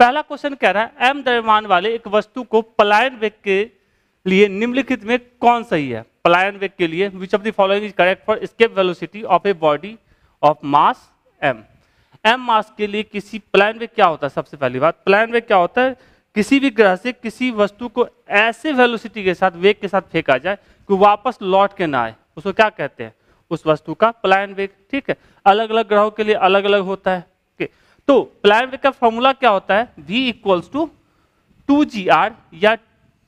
पहला क्वेश्चन कह रहा है एम द्रव्यमान वाले एक वस्तु को पलायन वेग के लिए निम्नलिखित में कौन सही है पलायन वेग के लिए which of the following is correct for escape velocity of a body of mass M M mass के लिए किसी प्लान वेग क्या होता है सबसे पहली बात प्लान वेग क्या होता है किसी भी ग्रह से किसी वस्तु को ऐसे वेलोसिटी के साथ वेग के साथ फेंका जाए कि वापस लौट के ना आए उसको क्या कहते हैं उस वस्तु का पलायन वेग ठीक है अलग अलग ग्रहों के लिए अलग अलग होता है तो प्लान का फॉर्मूला क्या होता है V equals to two G R या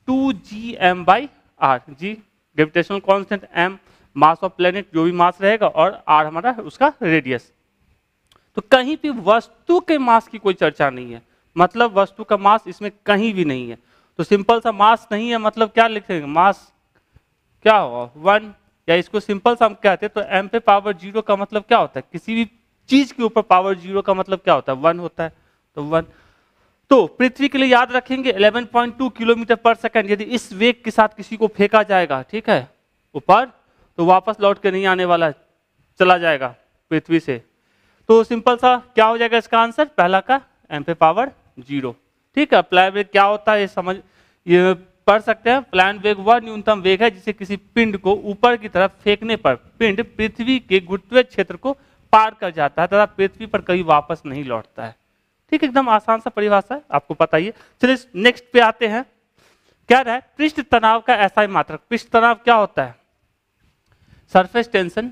two G M by R G gravitational constant M mass of planet जो भी मास रहेगा और आर हमारा उसका रेडियस तो कहीं भी वस्तु के मास की कोई चर्चा नहीं है मतलब वस्तु का मास इसमें कहीं भी नहीं है तो सिंपल सा मास नहीं है मतलब क्या लिखेंगे मास क्या होगा वन या इसको सिंपल सा हम कहते हैं तो एम पे पावर जीरो का मतलब क्या होता है किसी भी चीज के ऊपर पावर जीरो का मतलब क्या होता है वन होता है तो वन तो पृथ्वी के लिए याद रखेंगे 11.2 किलोमीटर पर सेकंड यदि इस वेग के साथ किसी को फेंका जाएगा ठीक है ऊपर तो वापस लौट के नहीं आने वाला चला जाएगा पृथ्वी से तो सिंपल सा क्या हो जाएगा इसका आंसर पहला का एम पे पावर जीरो ठीक है प्लान वेग क्या होता है ये समझ ये पढ़ सकते हैं प्लान वेग वह न्यूनतम वेग है जिसे किसी पिंड को ऊपर की तरफ फेंकने पर पिंड पृथ्वी के गुरुत्व क्षेत्र को पार कर जाता है तथा पृथ्वी पर कभी वापस नहीं लौटता है ठीक एकदम आसान सा परिभाषा है आपको पता ही है चलिए नेक्स्ट पे आते हैं क्या रहा है पृष्ठ तनाव का ऐसा ही मात्रक पृष्ठ तनाव क्या होता है सरफेस टेंशन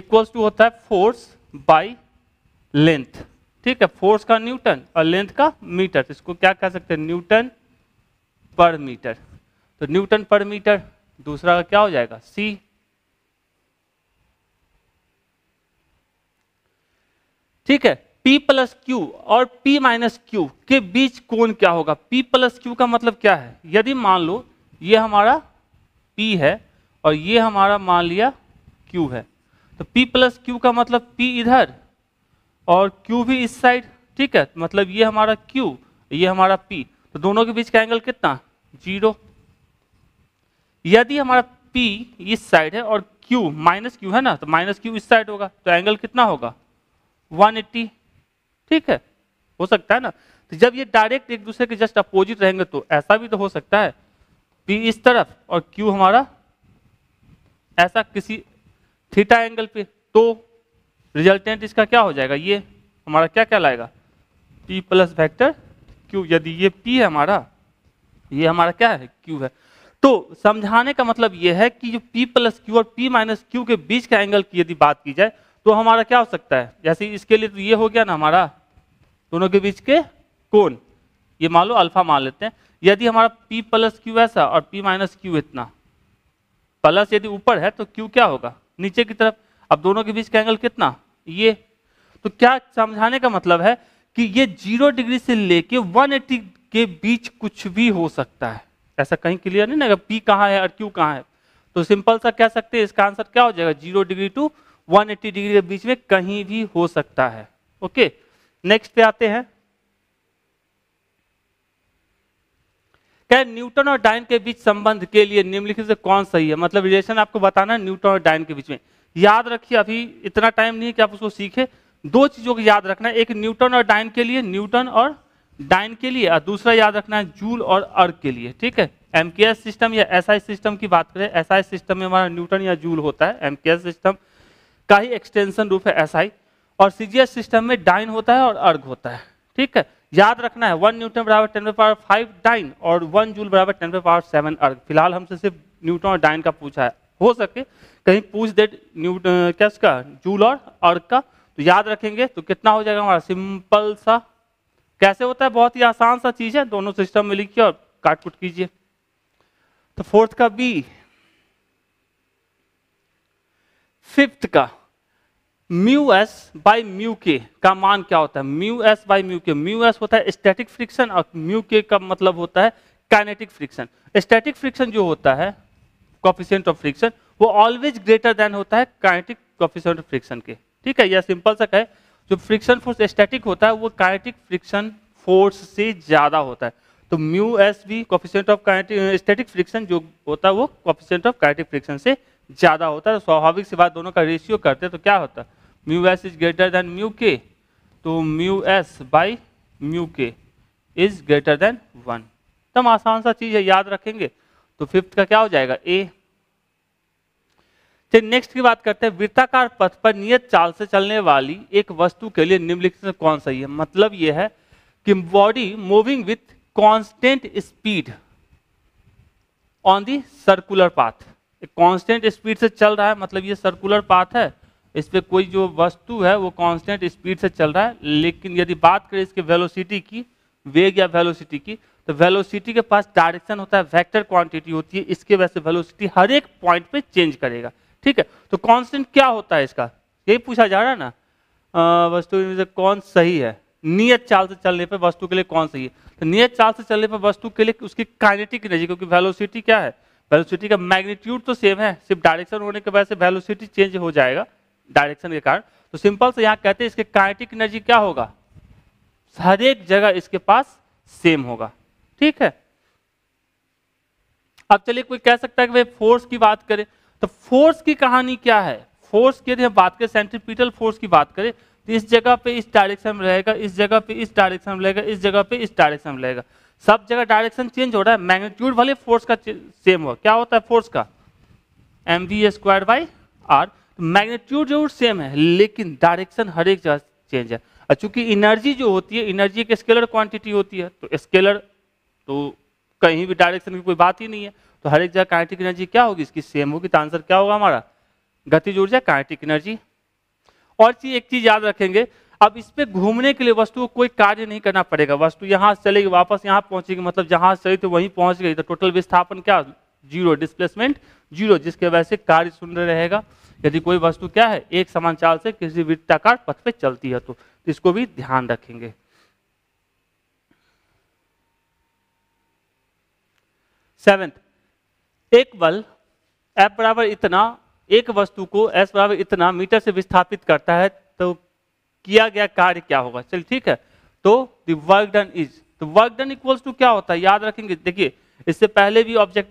इक्वल्स टू होता है फोर्स बाई लेंथ ठीक है फोर्स का न्यूटन और लेंथ का मीटर इसको क्या कह सकते हैं न्यूटन पर मीटर तो न्यूटन पर मीटर दूसरा का क्या हो जाएगा सी ठीक है P प्लस क्यू और P माइनस क्यू के बीच कोण क्या होगा P प्लस क्यू का मतलब क्या है यदि मान लो ये हमारा P है और ये हमारा मान लिया Q है तो P प्लस क्यू का मतलब P इधर और Q भी इस साइड ठीक है मतलब ये हमारा Q ये हमारा P तो दोनों के बीच का एंगल कितना जीरो यदि हमारा P इस साइड है और Q माइनस क्यू है ना तो माइनस क्यू इस साइड होगा तो एंगल कितना होगा 180 ठीक है हो सकता है ना तो जब ये डायरेक्ट एक दूसरे के जस्ट अपोजिट रहेंगे तो ऐसा भी तो हो सकता है पी इस तरफ और क्यू हमारा ऐसा किसी थीटा एंगल पे तो रिजल्टेंट इसका क्या हो जाएगा ये हमारा क्या क्या लाएगा पी प्लस वैक्टर क्यू यदि ये पी है हमारा ये हमारा क्या है क्यू है तो समझाने का मतलब ये है कि जो पी प्लस क्यू और पी माइनस क्यू के बीच का एंगल की यदि बात की जाए तो हमारा क्या हो सकता है जैसे इसके लिए तो ये हो गया ना हमारा दोनों के बीच के कौन ये मान लो अल्फा मान लेते हैं यदि हमारा p प्लस क्यू ऐसा और p माइनस क्यू इतना प्लस यदि ऊपर है तो q क्या होगा नीचे की तरफ अब दोनों के बीच का एंगल कितना ये तो क्या समझाने का मतलब है कि ये जीरो डिग्री से लेके 180 के बीच कुछ भी हो सकता है ऐसा कहीं क्लियर नहीं ना पी कहाँ है और क्यू कहाँ है तो सिंपल सा कह सकते हैं इसका आंसर क्या हो जाएगा zero degree to eighty degree के बीच में कहीं भी हो सकता है ओके नेक्स्ट पे आते हैं क्या न्यूटन और डाइन के बीच संबंध के लिए निम्नलिखित से कौन सही है मतलब रिलेशन आपको बताना है न्यूटन और डाइन के बीच में याद रखिए अभी इतना टाइम नहीं है कि आप उसको सीखे दो चीजों को याद रखना है एक न्यूटन और डाइन के लिए न्यूटन और डाइन के लिए और दूसरा याद रखना है जूल और अर्ग के लिए ठीक है एमकेएस सिस्टम या एसआई SI सिस्टम की बात करें एसआई SI सिस्टम में हमारा न्यूटन या जूल होता है एमकेएस सिस्टम का ही एक्सटेंशन रूप है एस और सीजीएस सिस्टम में डाइन होता है और अर्ग होता है ठीक है याद रखना है वन न्यूटन बराबर टेन पे पावर फाइव डाइन और वन जूल बराबर टेन पे पावर सेवन अर्ग फिलहाल हमसे सिर्फ न्यूटन और डाइन का पूछा है हो सके कहीं पूछ दे न्यूटन क्या इसका जूल और अर्ग का तो याद रखेंगे तो कितना हो जाएगा हमारा सिंपल सा कैसे होता है बहुत ही आसान सा चीज़ है दोनों सिस्टम में लिखिए और काट कुट कीजिए तो फोर्थ का बी फिफ्थ का mu S by mu K का मान क्या होता है mu S by mu K mu S होता है स्टैटिक फ्रिक्शन और म्यू के का मतलब होता है काइनेटिक फ्रिक्शन स्टैटिक फ्रिक्शन जो होता है कॉफिशियंट ऑफ फ्रिक्शन वो ऑलवेज ग्रेटर देन होता है काइनेटिक कॉफिशियंट ऑफ फ्रिक्शन के ठीक है यह सिंपल सा कहे जो फ्रिक्शन फोर्स स्टैटिक होता है वो काइनेटिक फ्रिक्शन फोर्स से ज्यादा होता है तो म्यू एस भी coefficient of kinetic static friction जो होता है वो कॉफिशियंट ऑफ काइनेटिक फ्रिक्शन से ज़्यादा होता है तो स्वाभाविक से बात दोनों का रेशियो करते हैं तो क्या होता है mu S is greater than mu K तो mu S by mu K is greater than one एकदम आसान सा चीज़ है याद रखेंगे तो फिफ्थ का क्या हो जाएगा ए चलिए नेक्स्ट की बात करते हैं वृत्ताकार पथ पर नियत चाल से चलने वाली एक वस्तु के लिए निम्नलिखित से कौन सही है मतलब यह है कि body moving with constant speed on the circular path constant speed से चल रहा है मतलब ये सर्कुलर पाथ है इस पर कोई जो वस्तु है वो कांस्टेंट स्पीड से चल रहा है लेकिन यदि बात करें इसके वेलोसिटी की वेग या वेलोसिटी की तो वेलोसिटी के पास डायरेक्शन होता है वेक्टर क्वांटिटी होती है इसके वजह से वेलोसिटी हर एक पॉइंट पे चेंज करेगा ठीक है तो कांस्टेंट क्या होता है इसका यही पूछा जा रहा है ना वस्तु से कौन सही है नियत चाल से चलने पर वस्तु के लिए कौन सही है तो नियत चाल से चलने पर वस्तु के लिए उसकी काइनेटिक एनर्जी क्योंकि वेलोसिटी क्या है वेलोसिटी का मैग्नीट्यूड तो सेम है सिर्फ डायरेक्शन होने के वजह से वेलोसिटी चेंज हो जाएगा डायरेक्शन के कारण तो सिंपल से यहाँ कहते हैं इसके काइनेटिक एनर्जी क्या होगा हर एक जगह इसके पास सेम होगा ठीक है अब चलिए कोई कह सकता है कि भाई फोर्स की बात करें तो फोर्स की कहानी क्या है फोर्स की यदि हम बात करें सेंट्रीपिटल फोर्स की बात करें तो इस जगह पे इस डायरेक्शन में रहेगा इस जगह पे इस डायरेक्शन में रहेगा इस जगह पे इस डायरेक्शन में रहेगा सब जगह डायरेक्शन चेंज हो रहा है मैग्नीट्यूड भले फोर्स का सेम हुआ क्या होता है फोर्स का M V square by R magnitude जरूर सेम है लेकिन डायरेक्शन हर एक जगह चेंज है और चूंकि एनर्जी जो होती है एनर्जी एक स्केलर क्वांटिटी होती है तो स्केलर तो कहीं भी डायरेक्शन की कोई बात ही नहीं है तो हर एक जगह कांटिक एनर्जी क्या होगी इसकी सेम होगी तो आंसर क्या होगा हमारा गति जुड़ जाए कांटिक एनर्जी और चीज एक चीज याद रखेंगे अब इस पे घूमने के लिए वस्तु को कोई कार्य नहीं करना पड़ेगा वस्तु यहां से चलेगी वापस यहां पहुंचेगी मतलब जहां से थे तो वहीं पहुंच गई तो टोटल विस्थापन क्या जीरो डिस्प्लेसमेंट जीरो जिसके वजह से कार्य शून्य रहेगा यदि कोई वस्तु क्या है एक समान चाल से किसी वृत्ताकार पथ पे चलती है तो इसको भी ध्यान रखेंगे सेवेंथ एक बल एफ बराबर इतना एक वस्तु को एस बराबर इतना मीटर से विस्थापित करता है तो किया गया कार्य क्या होगा चलिए ठीक है तो दर्क डन इज तो वर्क डन इक्वल्स टू क्या होता है याद रखेंगे देखिए इससे पहले भी ऑब्जेक्ट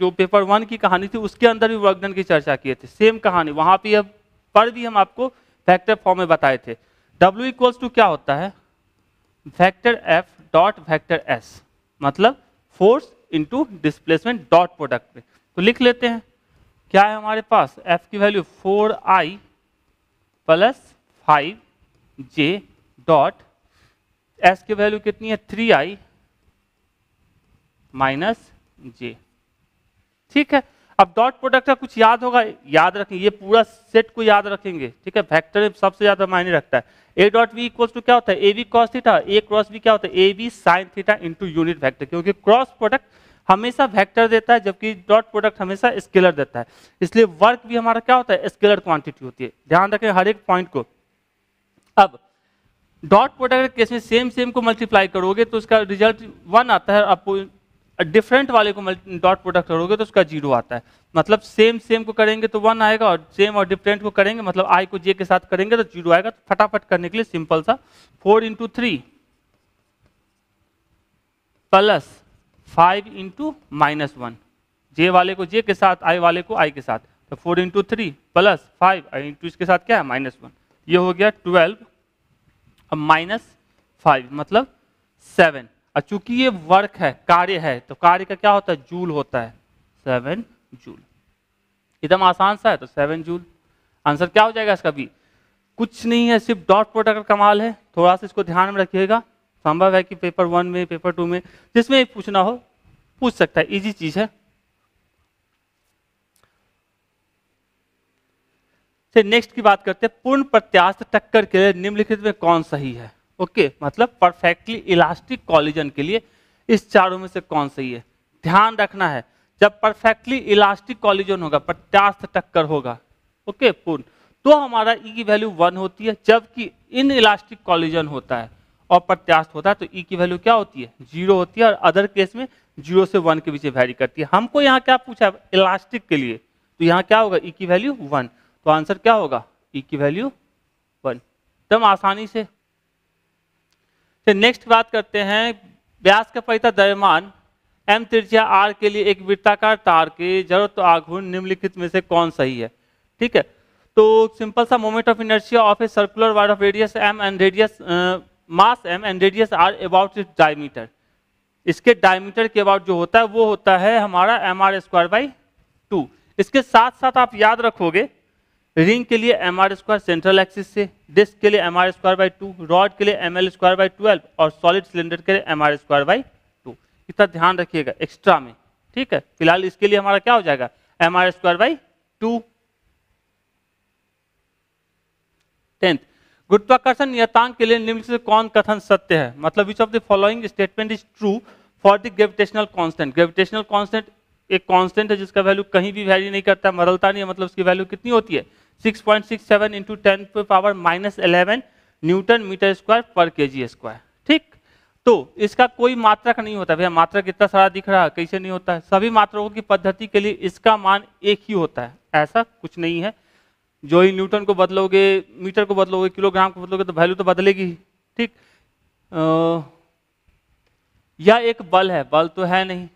जो पेपर वन की कहानी थी उसके अंदर भी वर्क डन की चर्चा किए थे सेम कहानी वहां पे पर भी हम आपको फैक्टर फॉर्म में बताए थे डब्ल्यू इक्वल्स टू क्या होता है vector F dot vector S मतलब force into displacement dot product पे तो लिख लेते हैं क्या है हमारे पास एफ की value four I plus five J dot S की वैल्यू कितनी है थ्री आई माइनस जे ठीक है अब डॉट प्रोडक्ट का कुछ याद होगा याद रखें ये पूरा सेट को याद रखेंगे ठीक है फैक्टर सबसे ज्यादा मायने रखता है A dot B equal to क्या होता है A B cos theta A cross B क्या होता है A B sine theta into unit vector क्योंकि क्रॉस प्रोडक्ट हमेशा वेक्टर देता है जबकि डॉट प्रोडक्ट हमेशा स्केलर देता है इसलिए वर्क भी हमारा क्या होता है स्केलर क्वांटिटी होती है ध्यान रखें हर एक पॉइंट को अब डॉट प्रोडक्ट केस में सेम सेम को मल्टीप्लाई करोगे तो उसका रिजल्ट वन आता है आपको डिफरेंट वाले को डॉट प्रोडक्ट करोगे तो उसका जीरो आता है मतलब सेम सेम को करेंगे तो वन आएगा और सेम और डिफरेंट को करेंगे मतलब आई को जे के साथ करेंगे तो जीरो आएगा तो फटाफट करने के लिए सिंपल सा four into three plus five into minus one J वाले को जे के साथ आई वाले को आई के साथ तो four into three plus five into इसके साथ क्या है माइनस वन ये हो गया ट्वेल्व अब माइनस फाइव मतलब सेवन और चूंकि ये वर्क है कार्य है तो कार्य का क्या होता है जूल होता है सेवन जूल एकदम आसान सा है तो सेवन जूल आंसर क्या हो जाएगा इसका भी कुछ नहीं है सिर्फ डॉट प्रोडक्ट का कमाल है थोड़ा सा इसको ध्यान में रखिएगा संभव है कि पेपर वन में पेपर टू में जिसमें पूछना हो पूछ सकता है इजी चीज़ है से नेक्स्ट की बात करते हैं पूर्ण प्रत्याश टक्कर के लिए निम्नलिखित में कौन सही है ओके मतलब परफेक्टली इलास्टिक कॉलिजन के लिए इस चारों में से कौन सही है ध्यान रखना है जब परफेक्टली इलास्टिक कॉलिजन होगा प्रत्यास्थ टक्कर होगा ओके पूर्ण तो हमारा ई e की वैल्यू वन होती है जबकि इन इलास्टिक कॉलिजन होता है और प्रत्यास्थ होता है तो ई e की वैल्यू क्या होती है जीरो होती है और अदर केस में जीरो से वन के बीच वैरी करती है हमको यहाँ क्या पूछा है इलास्टिक के लिए तो यहाँ क्या होगा ई e की वैल्यू वन तो आंसर क्या होगा ई e की वैल्यू वन एकदम आसानी से फिर तो नेक्स्ट बात करते हैं व्यास का पैता दरमान एम त्रिज्या आर के लिए एक वृत्ताकार तार के जरूरत आघूर्ण निम्नलिखित में से कौन सही है ठीक है तो सिंपल सा moment of inertia of a circular ward of radius M and radius mass M and radius R about it diameter इसके डायमीटर के अबाउट जो होता है वो होता है हमारा M R square by two इसके साथ साथ आप याद रखोगे रिंग के लिए M R square central axis से डिस्क के लिए M R square by two rod के लिए M L square by twelve और सॉलिड सिलेंडर के लिए M R square by two इतना ध्यान रखिएगा एक्स्ट्रा में ठीक है फिलहाल इसके लिए हमारा क्या हो जाएगा M R square by two tenth गुरुत्वाकर्षण नियतांक के लिए से कौन कथन सत्य है मतलब which of the following statement is true for the gravitational constant gravitational constant एक कॉन्स्टेंट है जिसका वैल्यू कहीं भी वैल्यू नहीं करता मरलता नहीं है मतलब उसकी वैल्यू कितनी होती है सिक्स पॉइंट सिक्स पे power minus eleven newton metre square पर के स्क्वायर ठीक तो इसका कोई मात्रक नहीं होता भैया मात्रक इतना सारा दिख रहा है कैसे नहीं होता है सभी मात्रकों की पद्धति के लिए इसका मान एक ही होता है ऐसा कुछ नहीं है जो ही न्यूटन को बदलोगे मीटर को बदलोगे किलोग्राम को बदलोगे तो वैल्यू तो बदलेगी ठीक या एक बल है बल तो है नहीं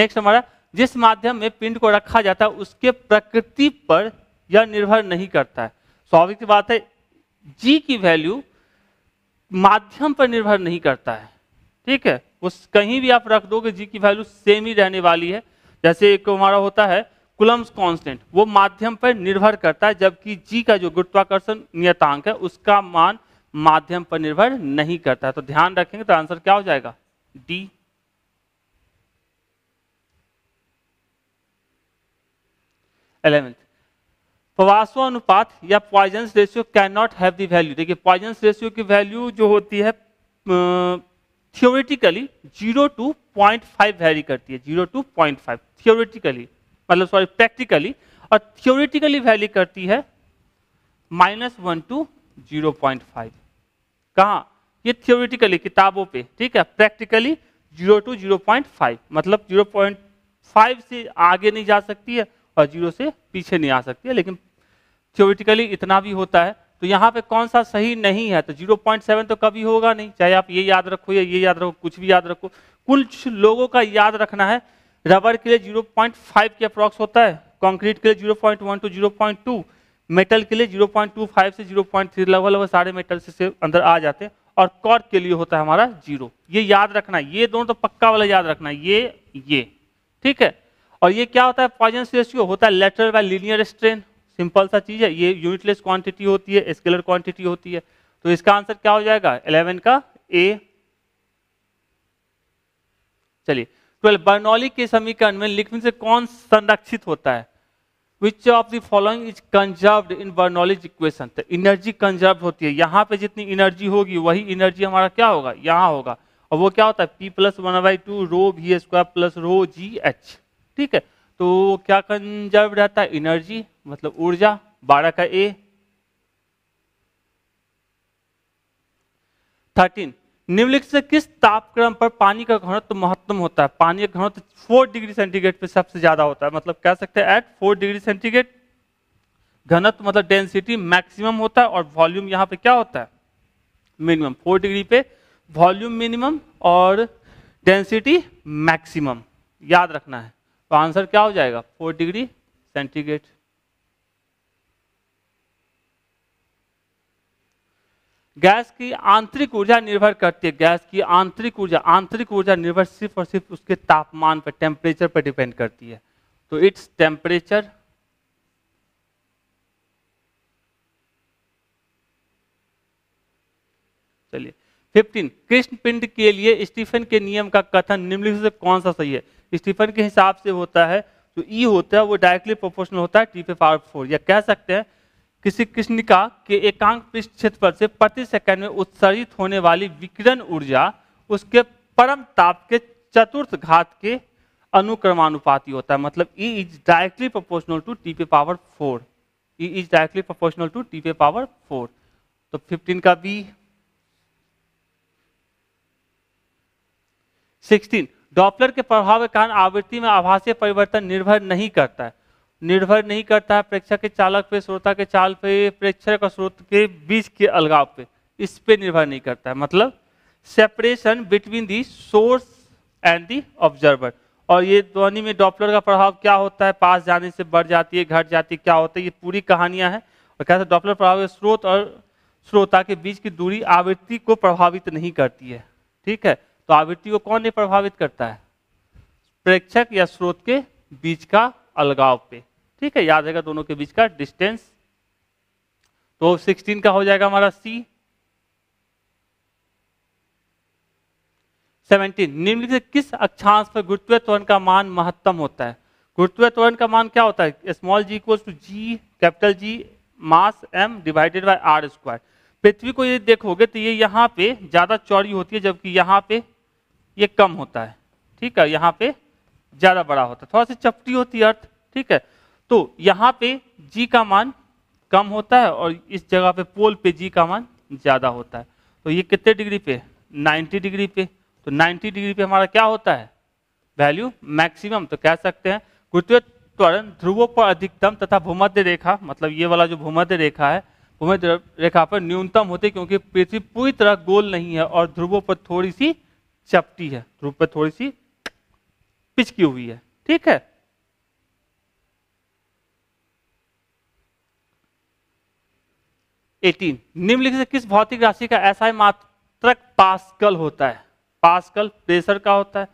नेक्स्ट हमारा जिस माध्यम में पिंड को रखा जाता है उसके प्रकृति पर यह निर्भर नहीं करता है स्वाभाविक बात है जी की वैल्यू माध्यम पर निर्भर नहीं करता है ठीक है उस कहीं भी आप रख दोगे जी की वैल्यू सेम ही रहने वाली है जैसे एक हमारा होता है कुलम्स कांस्टेंट वो माध्यम पर निर्भर करता है जबकि जी का जो गुरुत्वाकर्षण नियतांक है उसका मान माध्यम पर निर्भर नहीं करता है तो ध्यान रखेंगे तो आंसर क्या हो जाएगा डी पवासो अनुपात या Poisson's ratio can not have the value देखिए पॉइजन्स रेशियो की वैल्यू जो होती है theoretically zero to point five vary करती है zero to point five theoretically मतलब सॉरी प्रैक्टिकली और थियोरेटिकली वैली करती है minus one to zero point five कहाँ ये थियोरेटिकली किताबों पे ठीक है practically zero to zero point five मतलब जीरो पॉइंट फाइव से आगे नहीं जा सकती है और जीरो से पीछे नहीं आ सकती है लेकिन थियोरिटिकली इतना भी होता है तो यहाँ पे कौन सा सही नहीं है तो 0.7 तो कभी होगा नहीं चाहे आप ये याद रखो या ये याद रखो कुछ भी याद रखो कुछ लोगों का याद रखना है रबर के लिए 0.5 के अप्रॉक्स होता है कंक्रीट के लिए 0.1 टू टू मेटल के लिए 0.25 से 0.3 लगभग लगभग सारे मेटल से, अंदर आ जाते हैं और कॉर्क के लिए होता है हमारा जीरो ये याद रखना है ये दोनों तो पक्का वाला याद रखना है ये ये ठीक है और ये क्या होता है पॉइजन रेशियो होता है lateral by linear strain simple सा चीज़ है ये यूनिटलेस क्वांटिटी होती है स्केलर क्वांटिटी होती है तो इसका आंसर क्या हो जाएगा 11 का ए चलिए ट्वेल्व तो बर्नौली के समीकरण में लिखने से कौन संरक्षित होता है which of the following is conserved in Bernoulli's equation तो एनर्जी कंजर्व होती है यहाँ पे जितनी एनर्जी होगी वही एनर्जी हमारा क्या होगा यहाँ होगा और वो क्या होता है P plus one by two rho V square plus rho G H ठीक है तो क्या कंजर्व रहता है एनर्जी मतलब ऊर्जा बारह का ए थर्टीन निम्नलिखित से किस तापक्रम पर पानी का घनत्व महत्तम होता है पानी का घनत्व फोर डिग्री सेंटीग्रेड पे सबसे ज्यादा होता है मतलब कह सकते हैं एट फोर डिग्री सेंटीग्रेड घनत्व मतलब डेंसिटी मैक्सिमम होता है और वॉल्यूम यहाँ पे क्या होता है मिनिमम फोर डिग्री पे वॉल्यूम मिनिमम और डेंसिटी मैक्सिमम याद रखना है तो आंसर क्या हो जाएगा फोर डिग्री सेंटीग्रेड गैस की आंतरिक ऊर्जा निर्भर करती है गैस की आंतरिक ऊर्जा आंतरिक ऊर्जा निर्भर सिर्फ और सिर्फ उसके तापमान पर टेम्परेचर पर डिपेंड करती है तो इट्स टेम्परेचर चलिए 15 कृष्ण पिंड के लिए स्टीफन के नियम का कथन निम्नलिखित से कौन सा सही है स्टीफन के हिसाब से होता है जो ई e होता है वो डायरेक्टली प्रोपोर्शनल होता है टी पे पावर फोर या कह सकते हैं किसी कृष्णिका के एकांक पृष्ठ क्षेत्रफल से प्रति सेकंड में उत्सर्जित होने वाली विकिरण ऊर्जा उसके परम ताप के चतुर्थ घात के अनुक्रमानुपाती होता है मतलब E is directly proportional to T पे power four E is directly proportional to T पे पावर फोर तो 15 का बी सिक्सटीन डॉपलर के प्रभाव के कारण आवृत्ति में आभासीय परिवर्तन निर्भर नहीं करता है निर्भर नहीं करता है प्रेक्षक के चालक पे श्रोता के चाल पे प्रेक्षक और स्रोत के बीच के अलगाव पे इस पे निर्भर नहीं करता है मतलब separation between the source and the observer और ये ध्वनि में डॉपलर का प्रभाव क्या होता है पास जाने से बढ़ जाती है घट जाती है क्या होता है ये पूरी कहानियां हैं और कहते हैं डॉपलर प्रभाव स्रोत और श्रोता के बीच की दूरी आवृत्ति को प्रभावित नहीं करती है ठीक है तो आवृत्ति को कौन नहीं प्रभावित करता है प्रेक्षक या स्रोत के बीच का अलगाव पे ठीक है याद रहेगा दोनों के बीच का डिस्टेंस तो 16 का हो जाएगा हमारा सी 17 निम्नलिखित किस अक्षांश पर गुरुत्व त्वरण का मान महत्तम होता है गुरुत्व त्वरण का मान क्या होता है small G equal to G capital G mass M divided by R square पृथ्वी को ये देखोगे तो ये यहाँ पे ज्यादा चौड़ी होती है जबकि यहाँ पे ये कम होता है ठीक है यहाँ पे ज़्यादा बड़ा होता है थोड़ा सी चपटी होती है अर्थ ठीक है तो यहाँ पे जी का मान कम होता है और इस जगह पे पोल पे जी का मान ज़्यादा होता है तो ये कितने डिग्री पे 90 डिग्री पे तो 90 डिग्री पे हमारा क्या होता है वैल्यू मैक्सिमम तो कह सकते हैं गुरुत्व त्वरण ध्रुवों पर अधिकतम तथा भूमध्य रेखा मतलब ये वाला जो भूमध्य रेखा है भूमध्य रेखा पर न्यूनतम होते क्योंकि पृथ्वी पूरी तरह गोल नहीं है और ध्रुवों पर थोड़ी सी चपटी है रूप पर थोड़ी सी पिचकी हुई है ठीक है एटीन निम्नलिखित से किस भौतिक राशि का ऐसा मात्रक पास्कल होता है पास्कल प्रेशर का होता है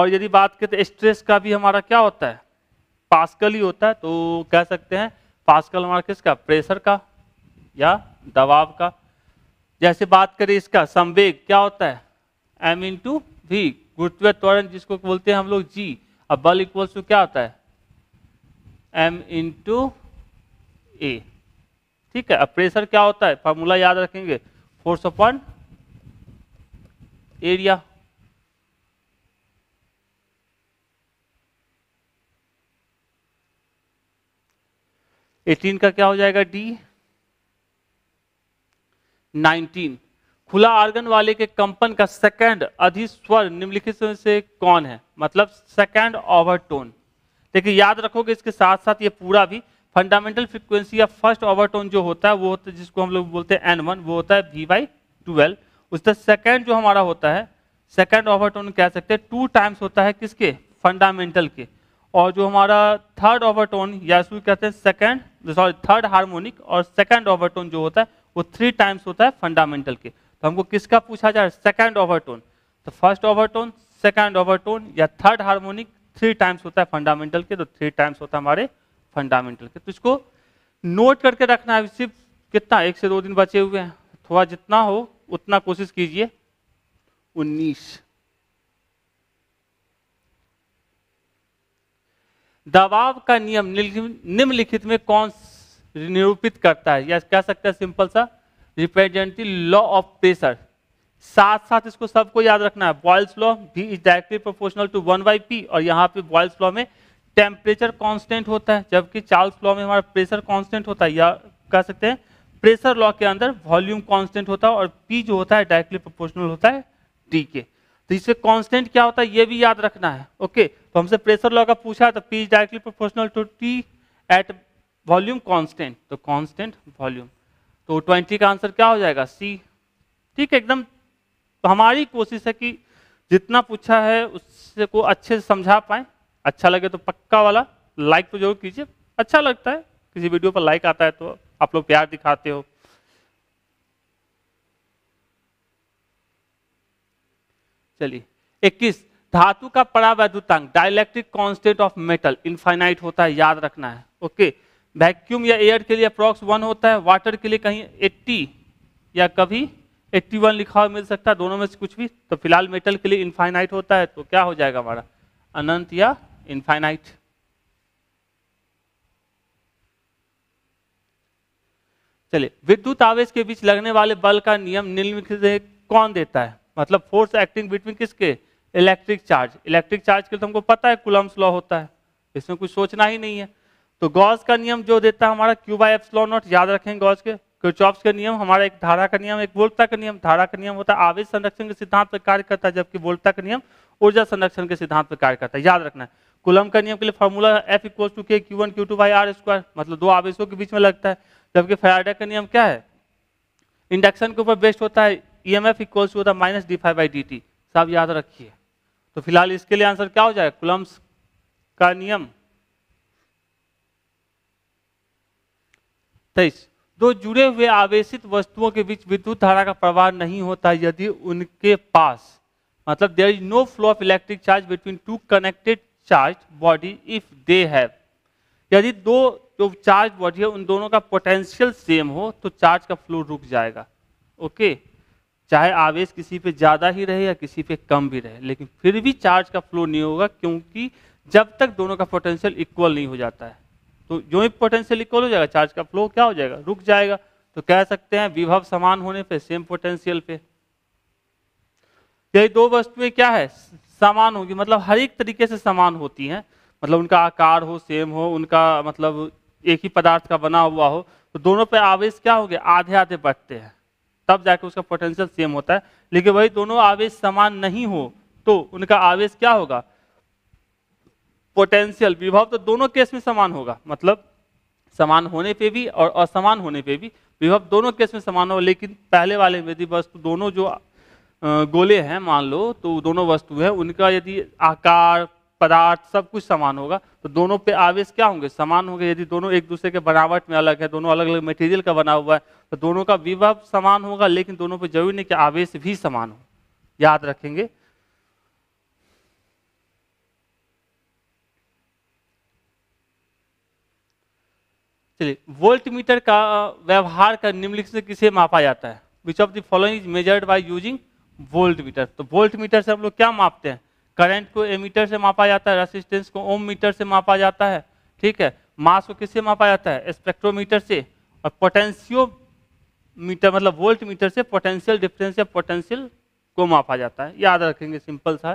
और यदि बात करें तो स्ट्रेस का भी हमारा क्या होता है पास्कल ही होता है तो कह सकते हैं पास्कल हमारा किसका प्रेशर का या दबाव का जैसे बात करें इसका संवेग क्या होता है एम इंटू वी गुरुत्व त्वरण जिसको बोलते हैं हम लोग जी अब बल इक्वल्स टू क्या होता है एम इंटू ए ठीक है अब प्रेशर क्या होता है फार्मूला याद रखेंगे फोर्स अपॉन एरिया एटीन का क्या हो जाएगा डी नाइनटीन खुला आर्गन वाले के कंपन का सेकंड अधिस्वर निम्नलिखित से कौन है मतलब सेकंड ओवरटोन देखिए याद रखोगे इसके साथ साथ ये पूरा भी फंडामेंटल फ्रिक्वेंसी या फर्स्ट ओवरटोन जो होता है वो होता है जिसको हम लोग बोलते हैं एन वन वो होता है वी बाई ट्वेल्व उसका सेकेंड जो हमारा होता है सेकेंड ओवरटोन कह सकते हैं टू टाइम्स होता है किसके फंडामेंटल के और जो हमारा थर्ड ओवरटोन या इसको कहते हैं सेकेंड सॉरी थर्ड हार्मोनिक और सेकेंड ओवरटोन जो होता है वो थ्री टाइम्स होता है फंडामेंटल के तो हमको किसका पूछा जाए सेकेंड ओवरटोन तो फर्स्ट ओवरटोन सेकेंड ओवरटोन या थर्ड हार्मोनिक थ्री टाइम्स होता है फंडामेंटल के तो थ्री टाइम्स होता है हमारे फंडामेंटल के तो इसको नोट करके रखना है सिर्फ कितना एक से दो दिन बचे हुए हैं थोड़ा जितना हो उतना कोशिश कीजिए उन्नीस दबाव का नियम निम्नलिखित में कौन निरूपित करता है या कह सकते हैं सिंपल सा रिप्रेजेंट लॉ ऑफ प्रेशर साथ साथ इसको सबको याद रखना है बॉयल्स लॉ भी is directly proportional to one by P और यहाँ पे बॉयल्स लॉ में टेम्परेचर कांस्टेंट होता है जबकि चार्ल्स लॉ में हमारा प्रेशर कांस्टेंट होता है या कह सकते हैं प्रेशर लॉ के अंदर वॉल्यूम कांस्टेंट होता है और पी जो होता है डायरेक्टली प्रोपोर्शनल होता है डी के तो इससे कांस्टेंट क्या होता है ये भी याद रखना है ओके तो हमसे प्रेशर लॉ का पूछा तो P is directly proportional to T at volume constant तो कॉन्स्टेंट वॉल्यूम तो 20 का आंसर क्या हो जाएगा सी ठीक है एकदम हमारी कोशिश है कि जितना पूछा है उससे को अच्छे से समझा पाए अच्छा लगे तो पक्का वाला लाइक तो जरूर कीजिए अच्छा लगता है किसी वीडियो पर लाइक आता है तो आप लोग प्यार दिखाते हो चलिए 21 धातु का पड़ा वैद्युतांक dielectric constant of metal infinite होता है याद रखना है ओके वैक्यूम या एयर के लिए अप्रॉक्स वन होता है वाटर के लिए कहीं एट्टी या कभी एट्टी वन लिखा हुआ मिल सकता है दोनों में से कुछ भी तो फिलहाल मेटल के लिए इन्फाइनाइट होता है तो क्या हो जाएगा हमारा अनंत या इन्फाइनाइट चलिए विद्युत आवेश के बीच लगने वाले बल का नियम निम्नलिखित कौन देता है मतलब फोर्स एक्टिंग बिटवीन किसके इलेक्ट्रिक चार्ज इलेक्ट्रिक चार्ज के लिए तो हमको पता है कुलम्स लॉ होता है इसमें कुछ सोचना ही नहीं है तो गॉस का नियम जो देता है हमारा क्यू बाई एप्सलॉन नॉट याद रखें गॉस के क्योचॉप्स का नियम हमारा एक धारा का नियम एक बोलता का नियम धारा का नियम होता है आवेश संरक्षण के सिद्धांत पर कार्य करता है जबकि बोलता का नियम ऊर्जा संरक्षण के सिद्धांत पर कार्य करता है याद रखना है कुलम का नियम के लिए formula F equal to K Q one Q two by R square मतलब दो आवेशों के बीच में लगता है जबकि फेराडा का नियम क्या है इंडक्शन के ऊपर बेस्ड होता है E M F equal to होता है minus D five by D T सब याद रखिए तो फिलहाल इसके लिए आंसर क्या हो जाएगा कुलम्स का नियम तेईस दो जुड़े हुए आवेशित वस्तुओं के बीच विद्युत धारा का प्रवाह नहीं होता यदि उनके पास मतलब there is no flow of electric charge between two connected charge body if they have यदि दो जो चार्ज बॉडी है उन दोनों का पोटेंशियल सेम हो तो चार्ज का फ्लो रुक जाएगा ओके चाहे आवेश किसी पे ज़्यादा ही रहे या किसी पे कम भी रहे लेकिन फिर भी चार्ज का फ्लो नहीं होगा क्योंकि जब तक दोनों का पोटेंशियल इक्वल नहीं हो जाता है तो जो ही पोटेंशियल इक्वल हो जाएगा चार्ज का फ्लो क्या हो जाएगा रुक जाएगा तो कह सकते हैं विभव समान होने पे सेम पोटेंशियल पे यही दो वस्तुएं क्या है समान होगी मतलब हर एक तरीके से समान होती हैं मतलब उनका आकार हो सेम हो उनका मतलब एक ही पदार्थ का बना हुआ हो तो दोनों पे आवेश क्या हो गया आधे आधे बढ़ते हैं तब जाके उसका पोटेंशियल सेम होता है लेकिन वही दोनों आवेश समान नहीं हो तो उनका आवेश क्या होगा पोटेंशियल विभव तो दोनों केस में समान होगा मतलब समान होने पे भी और असमान होने पे भी विभव दोनों केस में समान होगा लेकिन पहले वाले में यदि वस्तु दोनों जो गोले हैं मान लो तो दोनों वस्तु है उनका यदि आकार पदार्थ सब कुछ समान होगा तो दोनों पे आवेश क्या होंगे समान होंगे यदि दोनों एक दूसरे के बनावट में अलग है दोनों अलग अलग मटेरियल का बना हुआ है तो दोनों का विभव समान होगा लेकिन दोनों पे जरूरी नहीं कि आवेश भी समान हो याद रखेंगे चलिए वोल्ट मीटर का व्यवहार का निम्नलिखित किसे मापा जाता है which of the following is measured by using volt meter तो वोल्ट मीटर से हम लोग क्या मापते हैं करंट को एमीटर से मापा जाता है रेसिस्टेंस को ओम मीटर से मापा जाता है ठीक है मास को किससे मापा जाता है स्पेक्ट्रोमीटर से और पोटेंशियो मीटर मतलब वोल्ट मीटर से पोटेंशियल डिफरेंस या पोटेंशियल को मापा जाता है याद रखेंगे सिंपल सा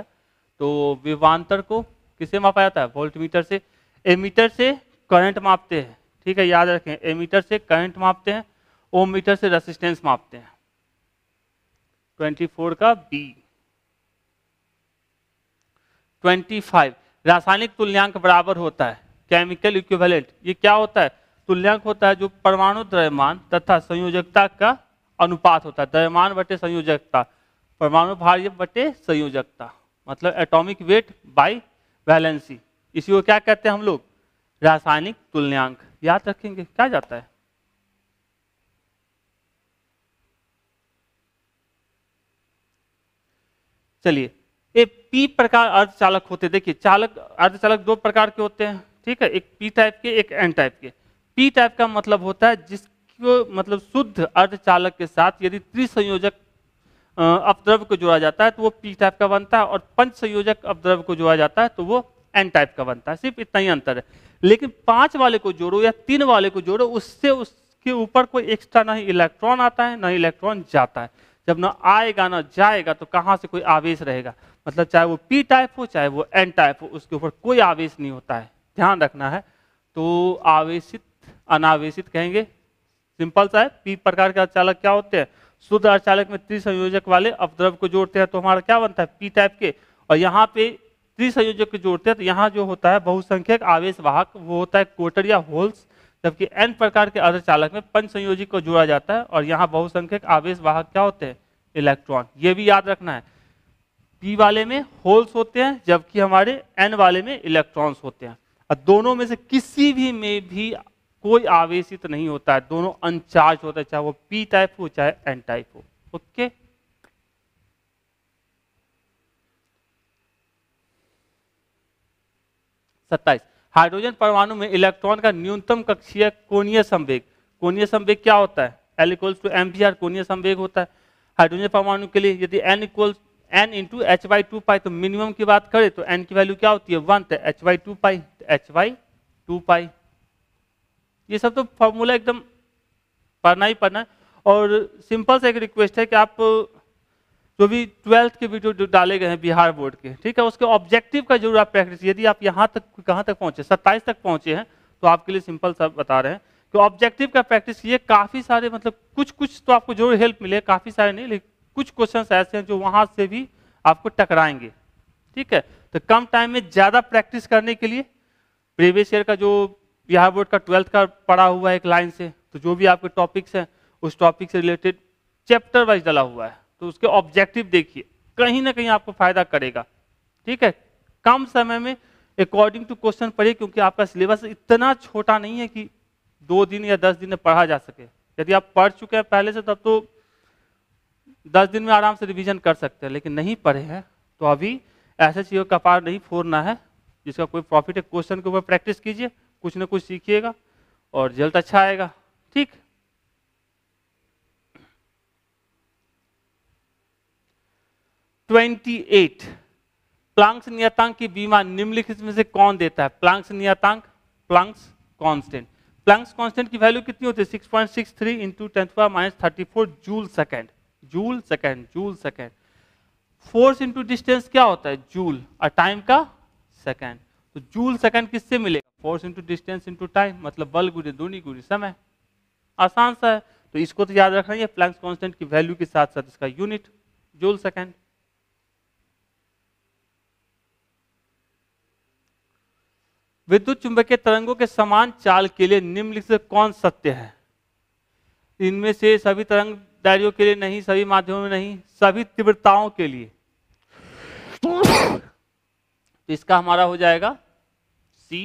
तो विवान्तर को किससे मापा जाता है वोल्ट मीटर से एमीटर से करंट मापते हैं ठीक है याद रखें एमीटर से करंट मापते हैं ओम मीटर से रेसिस्टेंस मापते हैं 24 का बी 25 रासायनिक तुल्यांक बराबर होता है केमिकल इक्विवेलेंट ये क्या होता है तुल्यांक होता है जो परमाणु द्रव्यमान तथा संयोजकता का अनुपात होता है द्रव्यमान बटे संयोजकता परमाणु भार्य बटे संयोजकता मतलब एटॉमिक वेट बाय वैलेंसी इसी को क्या कहते हैं हम लोग रासायनिक तुल्यांक याद रखेंगे क्या जाता है चलिए ये पी प्रकार अर्धचालक होते देखिए चालक अर्धचालक दो प्रकार के होते हैं ठीक है एक पी टाइप के एक एन टाइप के पी टाइप का मतलब होता है जिसको मतलब शुद्ध अर्धचालक के साथ यदि त्रिसंयोजक अपद्रव्य को जोड़ा जाता है तो वो पी टाइप का बनता है और पंच संयोजक अपद्रव्य को जोड़ा जाता है तो वो एन टाइप का बनता है सिर्फ इतना ही अंतर है लेकिन पांच वाले को जोड़ो या तीन वाले को जोड़ो उससे उसके ऊपर कोई एक्स्ट्रा ना ही इलेक्ट्रॉन आता है ना इलेक्ट्रॉन जाता है जब ना आएगा ना जाएगा तो कहाँ से कोई आवेश रहेगा मतलब चाहे वो पी टाइप हो चाहे वो एन टाइप हो उसके ऊपर कोई आवेश नहीं होता है ध्यान रखना है तो आवेशित अनावेशित कहेंगे सिंपल सा है पी प्रकार के अचालक क्या होते हैं शुद्ध अचालक में त्रिसंयोजक वाले अवद्रव को जोड़ते हैं तो हमारा क्या बनता है पी टाइप के और यहाँ पे त्रिसंयोजक को जोड़ते हैं तो यहाँ जो होता है बहुसंख्यक आवेश वाहक वो होता है कोटर या होल्स जबकि एन प्रकार के अर्धचालक में पंच संयोजक को जोड़ा जाता है और यहाँ बहुसंख्यक आवेश वाहक क्या होते हैं इलेक्ट्रॉन ये भी याद रखना है पी वाले में होल्स होते हैं जबकि हमारे एन वाले में इलेक्ट्रॉन्स होते हैं और दोनों में से किसी भी में भी कोई आवेशित नहीं होता है दोनों अनचार्ज होता है चाहे वो पी टाइप हो चाहे एन टाइप हो ओके okay? सत्ताईस हाइड्रोजन परमाणु में इलेक्ट्रॉन का न्यूनतम कक्षीय कोणीय संवेग कोणीय संवेग क्या होता है L equals to M P R कोणीय संवेग होता है हाइड्रोजन परमाणु के लिए यदि N equals N into H by two pi तो मिनिमम की बात करें तो एन की वैल्यू क्या होती है वन तो H by two pi H by two pi ये सब तो फॉर्मूला एकदम पढ़ना ही पढ़ना है और सिंपल से एक रिक्वेस्ट है कि आप जो भी ट्वेल्थ के वीडियो जो डाले गए हैं बिहार बोर्ड के ठीक है उसके ऑब्जेक्टिव का जरूर आप प्रैक्टिस यदि आप यहाँ तक कहाँ तक पहुँचे सत्ताईस तक पहुँचे हैं तो आपके लिए सिंपल सब बता रहे हैं कि ऑब्जेक्टिव का प्रैक्टिस ये काफ़ी सारे मतलब कुछ कुछ तो आपको जरूर हेल्प मिले काफ़ी सारे नहीं लेकिन कुछ क्वेश्चन ऐसे हैं जो वहाँ से भी आपको टकराएंगे ठीक है तो कम टाइम में ज़्यादा प्रैक्टिस करने के लिए प्रीवियस ईयर का जो बिहार बोर्ड का ट्वेल्थ का पड़ा हुआ है एक लाइन से तो जो भी आपके टॉपिक्स हैं उस टॉपिक से रिलेटेड चैप्टर वाइज डाला हुआ है तो उसके ऑब्जेक्टिव देखिए कहीं ना कहीं आपको फायदा करेगा ठीक है कम समय में अकॉर्डिंग टू क्वेश्चन पढ़िए क्योंकि आपका सिलेबस इतना छोटा नहीं है कि दो दिन या दस दिन में पढ़ा जा सके यदि आप पढ़ चुके हैं पहले से तब तो दस दिन में आराम से रिवीजन कर सकते हैं लेकिन नहीं पढ़े हैं तो अभी ऐसे चीज़ों का पार नहीं फोड़ना है जिसका कोई प्रॉफिट है क्वेश्चन के ऊपर प्रैक्टिस कीजिए कुछ ना कुछ सीखिएगा और रिजल्ट अच्छा आएगा ठीक 28 प्लांक्स नियतांक की बीमा निम्नलिखित में से कौन देता है प्लांक्स नियतांक प्लांक्स कांस्टेंट प्लांक्स कांस्टेंट की वैल्यू कितनी होती है 6.63 six into 10 power minus 34 joule second joule second joule second force into distance क्या होता है जूल और टाइम का सेकेंड तो जूल सेकेंड किससे मिलेगा force into distance into time मतलब बल गुरी दूनी गुरी समय आसान सा है तो इसको तो याद रखना है प्लांक्स कांस्टेंट की वैल्यू के साथ साथ इसका यूनिट जूल सेकेंड विद्युत चुंबकीय तरंगों के समान चाल के लिए निम्नलिखित कौन सत्य है इनमें से सभी तरंग दैर्यों के लिए नहीं सभी माध्यमों में नहीं सभी तीव्रताओं के लिए तो इसका हमारा हो जाएगा सी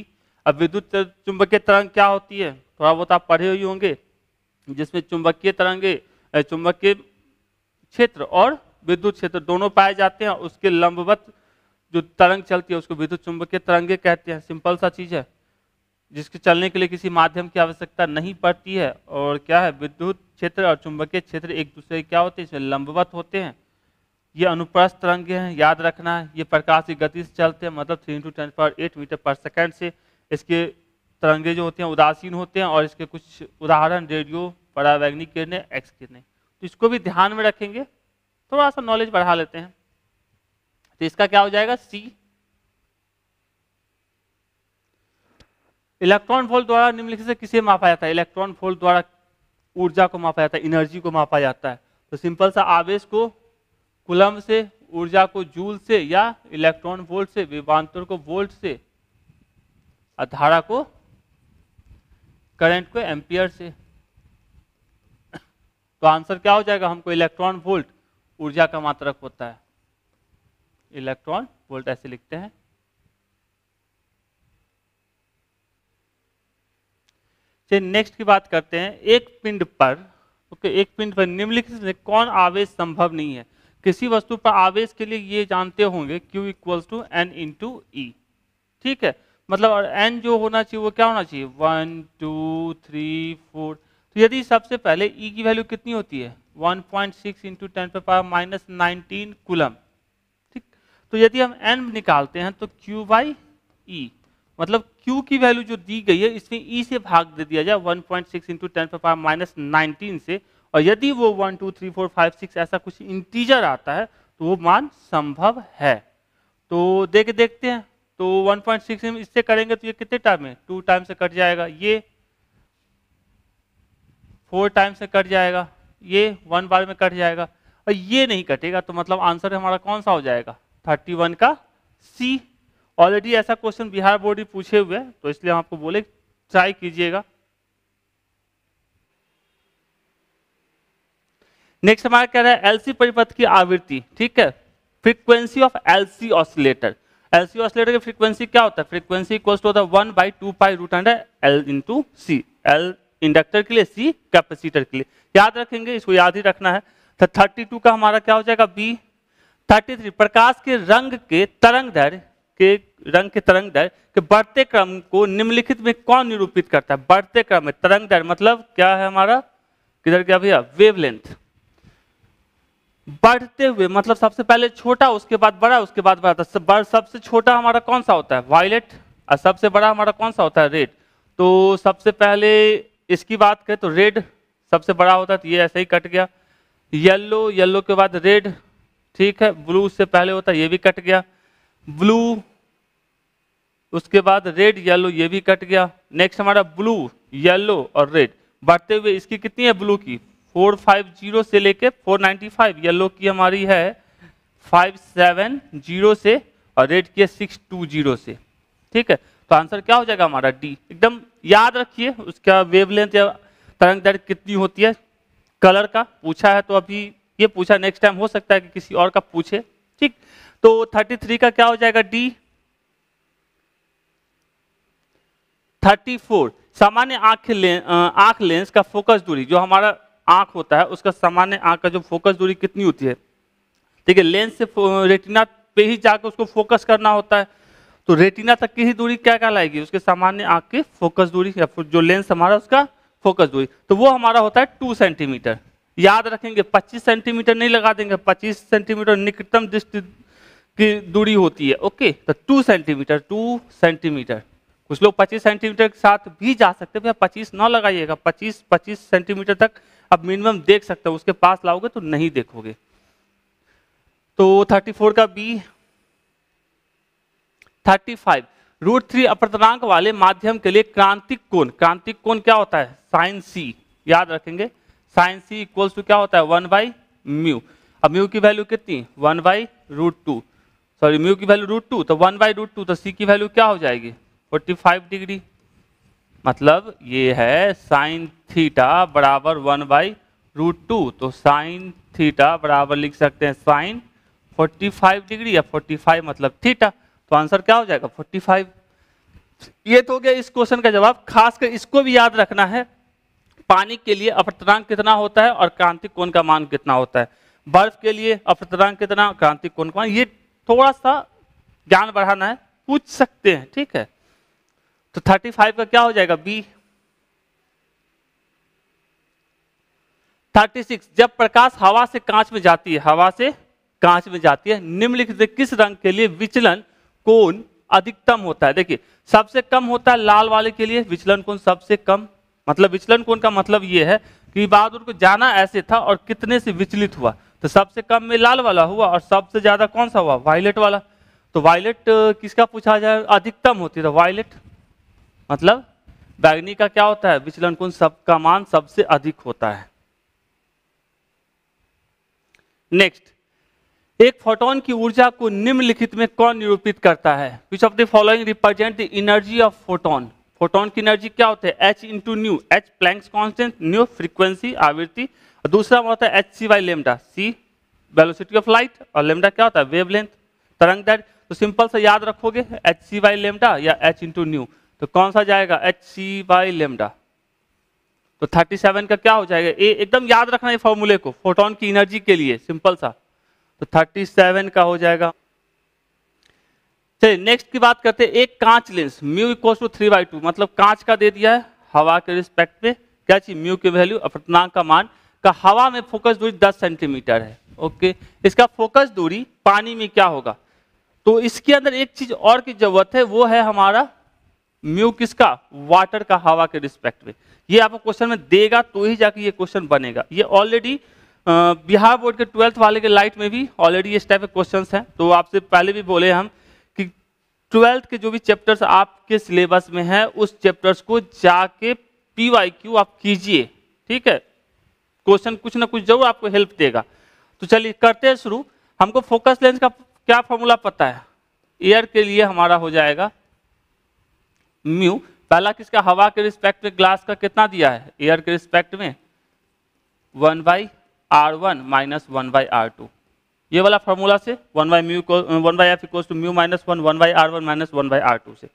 अब विद्युत चुंबकीय तरंग क्या होती है थोड़ा बहुत आप पढ़े हुए होंगे जिसमें चुंबकीय तरंगे चुंबकीय क्षेत्र और विद्युत क्षेत्र दोनों पाए जाते हैं उसके लंबवत जो तरंग चलती है उसको विद्युत चुंबकीय तरंगे कहते हैं सिंपल सा चीज़ है जिसके चलने के लिए किसी माध्यम की आवश्यकता नहीं पड़ती है और क्या है विद्युत क्षेत्र और चुंबकीय क्षेत्र एक दूसरे क्या होते हैं इसमें लंबवत होते हैं ये अनुप्रस्थ तरंगे हैं याद रखना है ये प्रकाश की गति से चलते हैं मतलब three into ten per eight metre per second से इसके तरंगे जो होते हैं उदासीन होते हैं और इसके कुछ उदाहरण रेडियो परावैग्निक किरणें एक्स किरणें तो इसको भी ध्यान में रखेंगे थोड़ा सा नॉलेज बढ़ा लेते हैं तो इसका क्या हो जाएगा सी इलेक्ट्रॉन फोल द्वारा निम्नलिखित से किसे मापा जाता है इलेक्ट्रॉन फोल द्वारा ऊर्जा को मापा जाता है एनर्जी को मापा जाता है तो सिंपल सा आवेश को कुलम से ऊर्जा को जूल से या इलेक्ट्रॉन वोल्ट से विभांतर को वोल्ट से धारा को करंट को एम्पियर से तो आंसर क्या हो जाएगा हमको इलेक्ट्रॉन वोल्ट ऊर्जा का मात्रक होता है इलेक्ट्रॉन वोल्ट ऐसे लिखते हैं चलिए नेक्स्ट की बात करते हैं एक पिंड पर ओके एक पिंड पर निम्नलिखित में कौन आवेश संभव नहीं है किसी वस्तु पर आवेश के लिए ये जानते होंगे Q equals to N into E ठीक है मतलब और n जो होना चाहिए वो क्या होना चाहिए वन टू थ्री फोर तो यदि सबसे पहले e की वैल्यू कितनी होती है 1.6 पॉइंट सिक्स इंटू टेन पर पावर माइनस नाइनटीन कुलम तो यदि हम एन निकालते हैं तो क्यू बाई ई मतलब क्यू की वैल्यू जो दी गई है इसमें ई e से भाग दे दिया जाए 1.6 point six into ten power minus nineteen से और यदि वो one two three four five six ऐसा कुछ इंटीजर आता है तो वो मान संभव है तो देख देखते हैं तो 1.6 पॉइंट इससे करेंगे तो ये कितने टाइम है टू टाइम से कट जाएगा ये फोर टाइम से कट जाएगा ये वन बार में कट जाएगा और ये नहीं कटेगा तो मतलब आंसर हमारा कौन सा हो जाएगा 31 का सी ऑलरेडी ऐसा क्वेश्चन बिहार बोर्ड ही पूछे हुए हैं तो इसलिए हम आपको बोले ट्राई कीजिएगा नेक्स्ट हमारा कह रहा है एलसी परिपथ की आवृत्ति ठीक है frequency of LC oscillator LC oscillator की फ्रीक्वेंसी क्या होता है फ्रीक्वेंसी इक्वल टू होता है one by two pi root hundred L into C L inductor के लिए सी कैपेसिटर के लिए याद रखेंगे इसको याद ही रखना है तो थर्टी टू का हमारा क्या हो जाएगा बी 33 प्रकाश के रंग के तरंग दर के रंग के तरंग दर के बढ़ते क्रम को निम्नलिखित में कौन निरूपित करता है बढ़ते क्रम में तरंग दर मतलब क्या है हमारा किधर क्या भैया वेवलेंथ बढ़ते हुए मतलब सबसे पहले छोटा उसके बाद बड़ा उसके बाद बड़ा था तो सबसे छोटा हमारा कौन सा होता है वायलेट और सबसे बड़ा हमारा कौन सा होता है रेड तो सबसे पहले इसकी बात करें तो रेड सबसे बड़ा होता है तो ये ऐसे ही कट गया येलो येलो के बाद रेड ठीक है ब्लू उससे पहले होता ये भी कट गया ब्लू उसके बाद रेड येलो ये भी कट गया नेक्स्ट हमारा ब्लू येलो और रेड बढ़ते हुए इसकी कितनी है ब्लू की 450 से लेके 495 येलो की हमारी है 570 से और रेड की है 620 से ठीक है तो आंसर क्या हो जाएगा हमारा डी एकदम याद रखिए उसका वेवलेंथ या तरंग दैर्घ्य कितनी होती है कलर का पूछा है तो अभी ये पूछा नेक्स्ट टाइम हो सकता है कि किसी और का पूछे ठीक तो 33 का क्या हो जाएगा डी 34 सामान्य आंख आंख लेंस का फोकस दूरी जो हमारा आंख होता है उसका सामान्य आंख का जो फोकस दूरी कितनी होती है ठीक है लेंस से रेटिना पे ही जाकर उसको फोकस करना होता है तो रेटिना तक की ही दूरी क्या कहलाएगी उसके सामान्य आंख की फोकस दूरी या जो लेंस हमारा उसका फोकस दूरी तो वो हमारा होता है टू सेंटीमीटर याद रखेंगे 25 सेंटीमीटर नहीं लगा देंगे 25 सेंटीमीटर निकटतम दृष्टि की दूरी होती है ओके तो टू सेंटीमीटर टू सेंटीमीटर कुछ लोग 25 सेंटीमीटर के साथ भी जा सकते हैं पच्चीस ना लगाइएगा 25 25 सेंटीमीटर तक अब मिनिमम देख सकते हो उसके पास लाओगे तो नहीं देखोगे तो 34 का बी 35 रूट थ्री अपवर्तनांक वाले माध्यम के लिए क्रांतिक कोण क्रांतिक कोण क्या होता है साइन सी याद रखेंगे साइन सी इक्वल्स टू क्या होता है वन बाई म्यू अब म्यू की वैल्यू कितनी one by root two sorry mu की वैल्यू रूट टू तो वन बाई रूट टू तो सी की वैल्यू क्या हो जाएगी फोर्टी फाइव डिग्री मतलब ये है साइन थीटा बराबर वन बाई रूट टू तो साइन थीटा बराबर लिख सकते हैं साइन फोर्टी फाइव डिग्री या फोर्टी फाइव मतलब थीटा तो आंसर क्या हो जाएगा फोर्टी फाइव ये तो हो गया इस क्वेश्चन का जवाब खासकर इसको भी याद रखना है पानी के लिए अपतनांक कितना होता है और क्रांतिक कोण का मान कितना होता है बर्फ के लिए अपतनांक कितना क्रांतिक कोण का मान ये थोड़ा सा ज्ञान बढ़ाना है पूछ सकते हैं ठीक है तो 35 का क्या हो जाएगा बी 36 जब प्रकाश हवा से कांच में जाती है हवा से कांच में जाती है निम्नलिखित किस रंग के लिए विचलन कोण अधिकतम होता है देखिए सबसे कम होता है लाल वाले के लिए विचलन कोण सबसे कम मतलब विचलन कोण का मतलब ये है कि बहादुर को जाना ऐसे था और कितने से विचलित हुआ तो सबसे कम में लाल वाला हुआ और सबसे ज्यादा कौन सा हुआ वायलेट वाला तो वायलेट किसका पूछा जाए अधिकतम होती है तो वायलेट मतलब बैगनी का क्या होता है विचलन कोण सबका मान सबसे अधिक होता है नेक्स्ट एक फोटोन की ऊर्जा को निम्नलिखित में कौन निरूपित करता है which of the following represent the energy of photon photon की एनर्जी क्या होते है H into nu H Planck's constant nu frequency आवृत्ति और दूसरा वो होता है H C by lambda C velocity of light और लेमडा क्या होता है वेव लेंथ तरंग दैट तो सिंपल से याद रखोगे एच सी वाई लेमडा या एच इंटू न्यू तो कौन सा जाएगा एच सी वाई लेमडा तो 37 का क्या हो जाएगा ए एकदम याद रखना है फॉर्मूले को फोटोन की एनर्जी के लिए सिंपल सा तो 37 का हो जाएगा चलिए नेक्स्ट की बात करते हैं एक कांच lens mu equal to three by two मतलब कांच का दे दिया है हवा के रिस्पेक्ट पे क्या चीज म्यू की वैल्यू अपना का मान का हवा में फोकस दूरी 10 सेंटीमीटर है ओके इसका फोकस दूरी पानी में क्या होगा तो इसके अंदर एक चीज और की जरूरत है वो है हमारा म्यू किसका वाटर का हवा के रिस्पेक्ट में ये आपको क्वेश्चन में देगा तो ही जाके ये क्वेश्चन बनेगा ये ऑलरेडी बिहार बोर्ड के ट्वेल्थ वाले के लाइट में भी ऑलरेडी इस टाइप के क्वेश्चन हैं तो आपसे पहले भी बोले हम ट्वेल्थ के जो भी चैप्टर्स आपके सिलेबस में है उस चैप्टर्स को जाके पीवाईक्यू आप कीजिए ठीक है क्वेश्चन कुछ ना कुछ जरूर आपको हेल्प देगा तो चलिए करते हैं शुरू हमको फोकस लेंस का क्या फॉर्मूला पता है एयर के लिए हमारा हो जाएगा म्यू पहला किसका हवा के रिस्पेक्ट में ग्लास का कितना दिया है एयर के रिस्पेक्ट में one by R one minus one by R two ये वाला फॉर्मूला से one by mu one by F equal to mu minus one one by R one minus one by R two से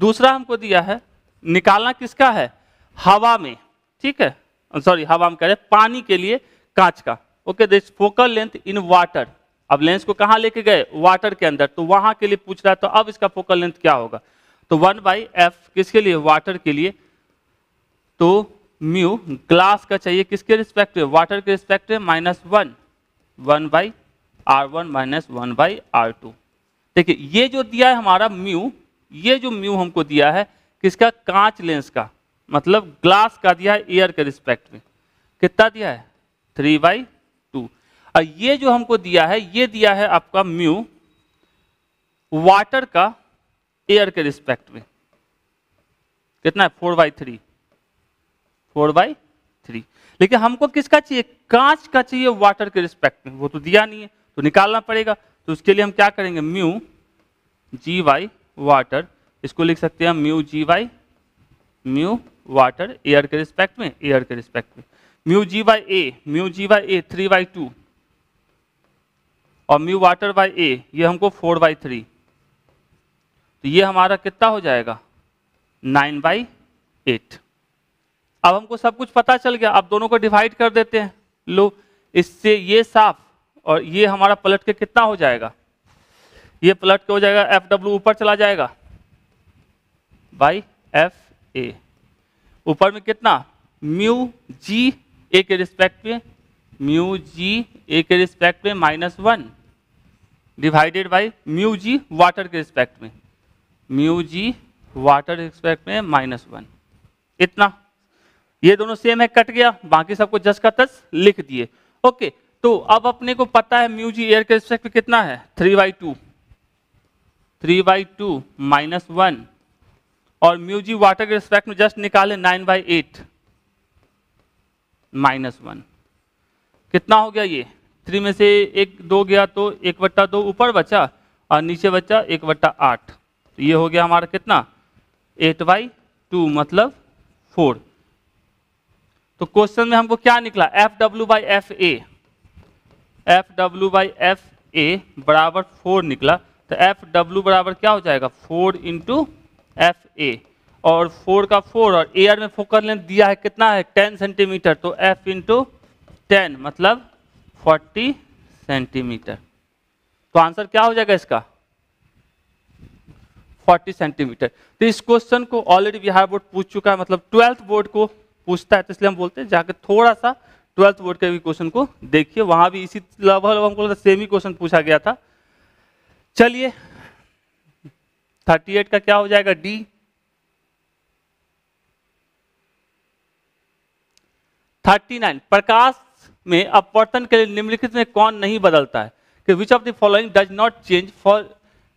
दूसरा हमको दिया है निकालना किसका है हवा में ठीक है सॉरी uh, हवा में कह रहे पानी के लिए कांच का okay this focal length in water अब लेंस को कहाँ लेके गए वाटर के अंदर तो वहां के लिए पूछ रहा है तो अब इसका फोकल लेंथ क्या होगा तो वन बाई एफ किसके लिए वाटर के लिए तो म्यू ग्लास का चाहिए किसके रिस्पेक्ट में वाटर के रिस्पेक्ट में minus one one by R one minus one by R two देखिए ये जो दिया है हमारा म्यू ये जो म्यू हमको दिया है किसका कांच लेंस का मतलब ग्लास का दिया है एयर के रिस्पेक्ट में कितना दिया है थ्री बाई टू और ये जो हमको दिया है ये दिया है आपका म्यू वाटर का एयर के रिस्पेक्ट में कितना है four by three four by three लेकिन हमको किसका चाहिए कांच का चाहिए वाटर के रिस्पेक्ट में वो तो दिया नहीं है तो निकालना पड़ेगा तो उसके लिए हम क्या करेंगे म्यू जी वाई वाटर इसको लिख सकते हैं mu G by mu water air के रिस्पेक्ट में एयर के रिस्पेक्ट में mu G by A mu G by A three by two और म्यू वाटर बाई ए ये हमको फोर बाई थ्री तो ये हमारा कितना हो जाएगा नाइन बाई एट अब हमको सब कुछ पता चल गया अब दोनों को डिवाइड कर देते हैं लो इससे ये साफ और ये हमारा पलट के कितना हो जाएगा ये पलट के हो जाएगा एफ डब्ल्यू ऊपर चला जाएगा बाई एफ ए ऊपर में कितना म्यू जी ए के रिस्पेक्ट में म्यू जी ए के रिस्पेक्ट में minus one divided by mu G water के रिस्पेक्ट में म्यू जी वाटर रिस्पेक्ट में माइनस वन इतना ये दोनों सेम है कट गया बाकी सबको जस का तस लिख दिए ओके तो अब अपने को पता है म्यू जी एयर के रिस्पेक्ट कितना है three by two three by two minus one और म्यू जी वाटर के रिस्पेक्ट में जस्ट निकाले nine by eight minus one कितना हो गया ये थ्री में से एक दो गया तो एक बट्टा दो ऊपर बचा और नीचे बचा एक बट्टा आठ तो ये हो गया हमारा कितना एट बाई टू मतलब फोर तो क्वेश्चन में हमको क्या निकला F W by F A F W by F A बराबर फोर निकला तो एफ डब्ल्यू बराबर क्या हो जाएगा फोर इंटू एफ ए और फोर का फोर और एयर में फोकस लेंथ दिया है कितना है टेन सेंटीमीटर तो एफ इंटू टेन मतलब फोर्टी सेंटीमीटर तो आंसर क्या हो जाएगा इसका 40 सेंटीमीटर तो इस क्वेश्चन को ऑलरेडी बिहार बोर्ड पूछ चुका है मतलब ट्वेल्थ बोर्ड को पूछता है तो इसलिए हम बोलते हैं जाके थोड़ा सा ट्वेल्थ बोर्ड के भी क्वेश्चन को देखिए वहां भी इसी लगभग हमको सेम ही क्वेश्चन पूछा गया था चलिए 38 का क्या हो जाएगा डी थर्टी नाइन प्रकाश में अपवर्तन के लिए निम्नलिखित में कौन नहीं बदलता है कि which of the following does not change for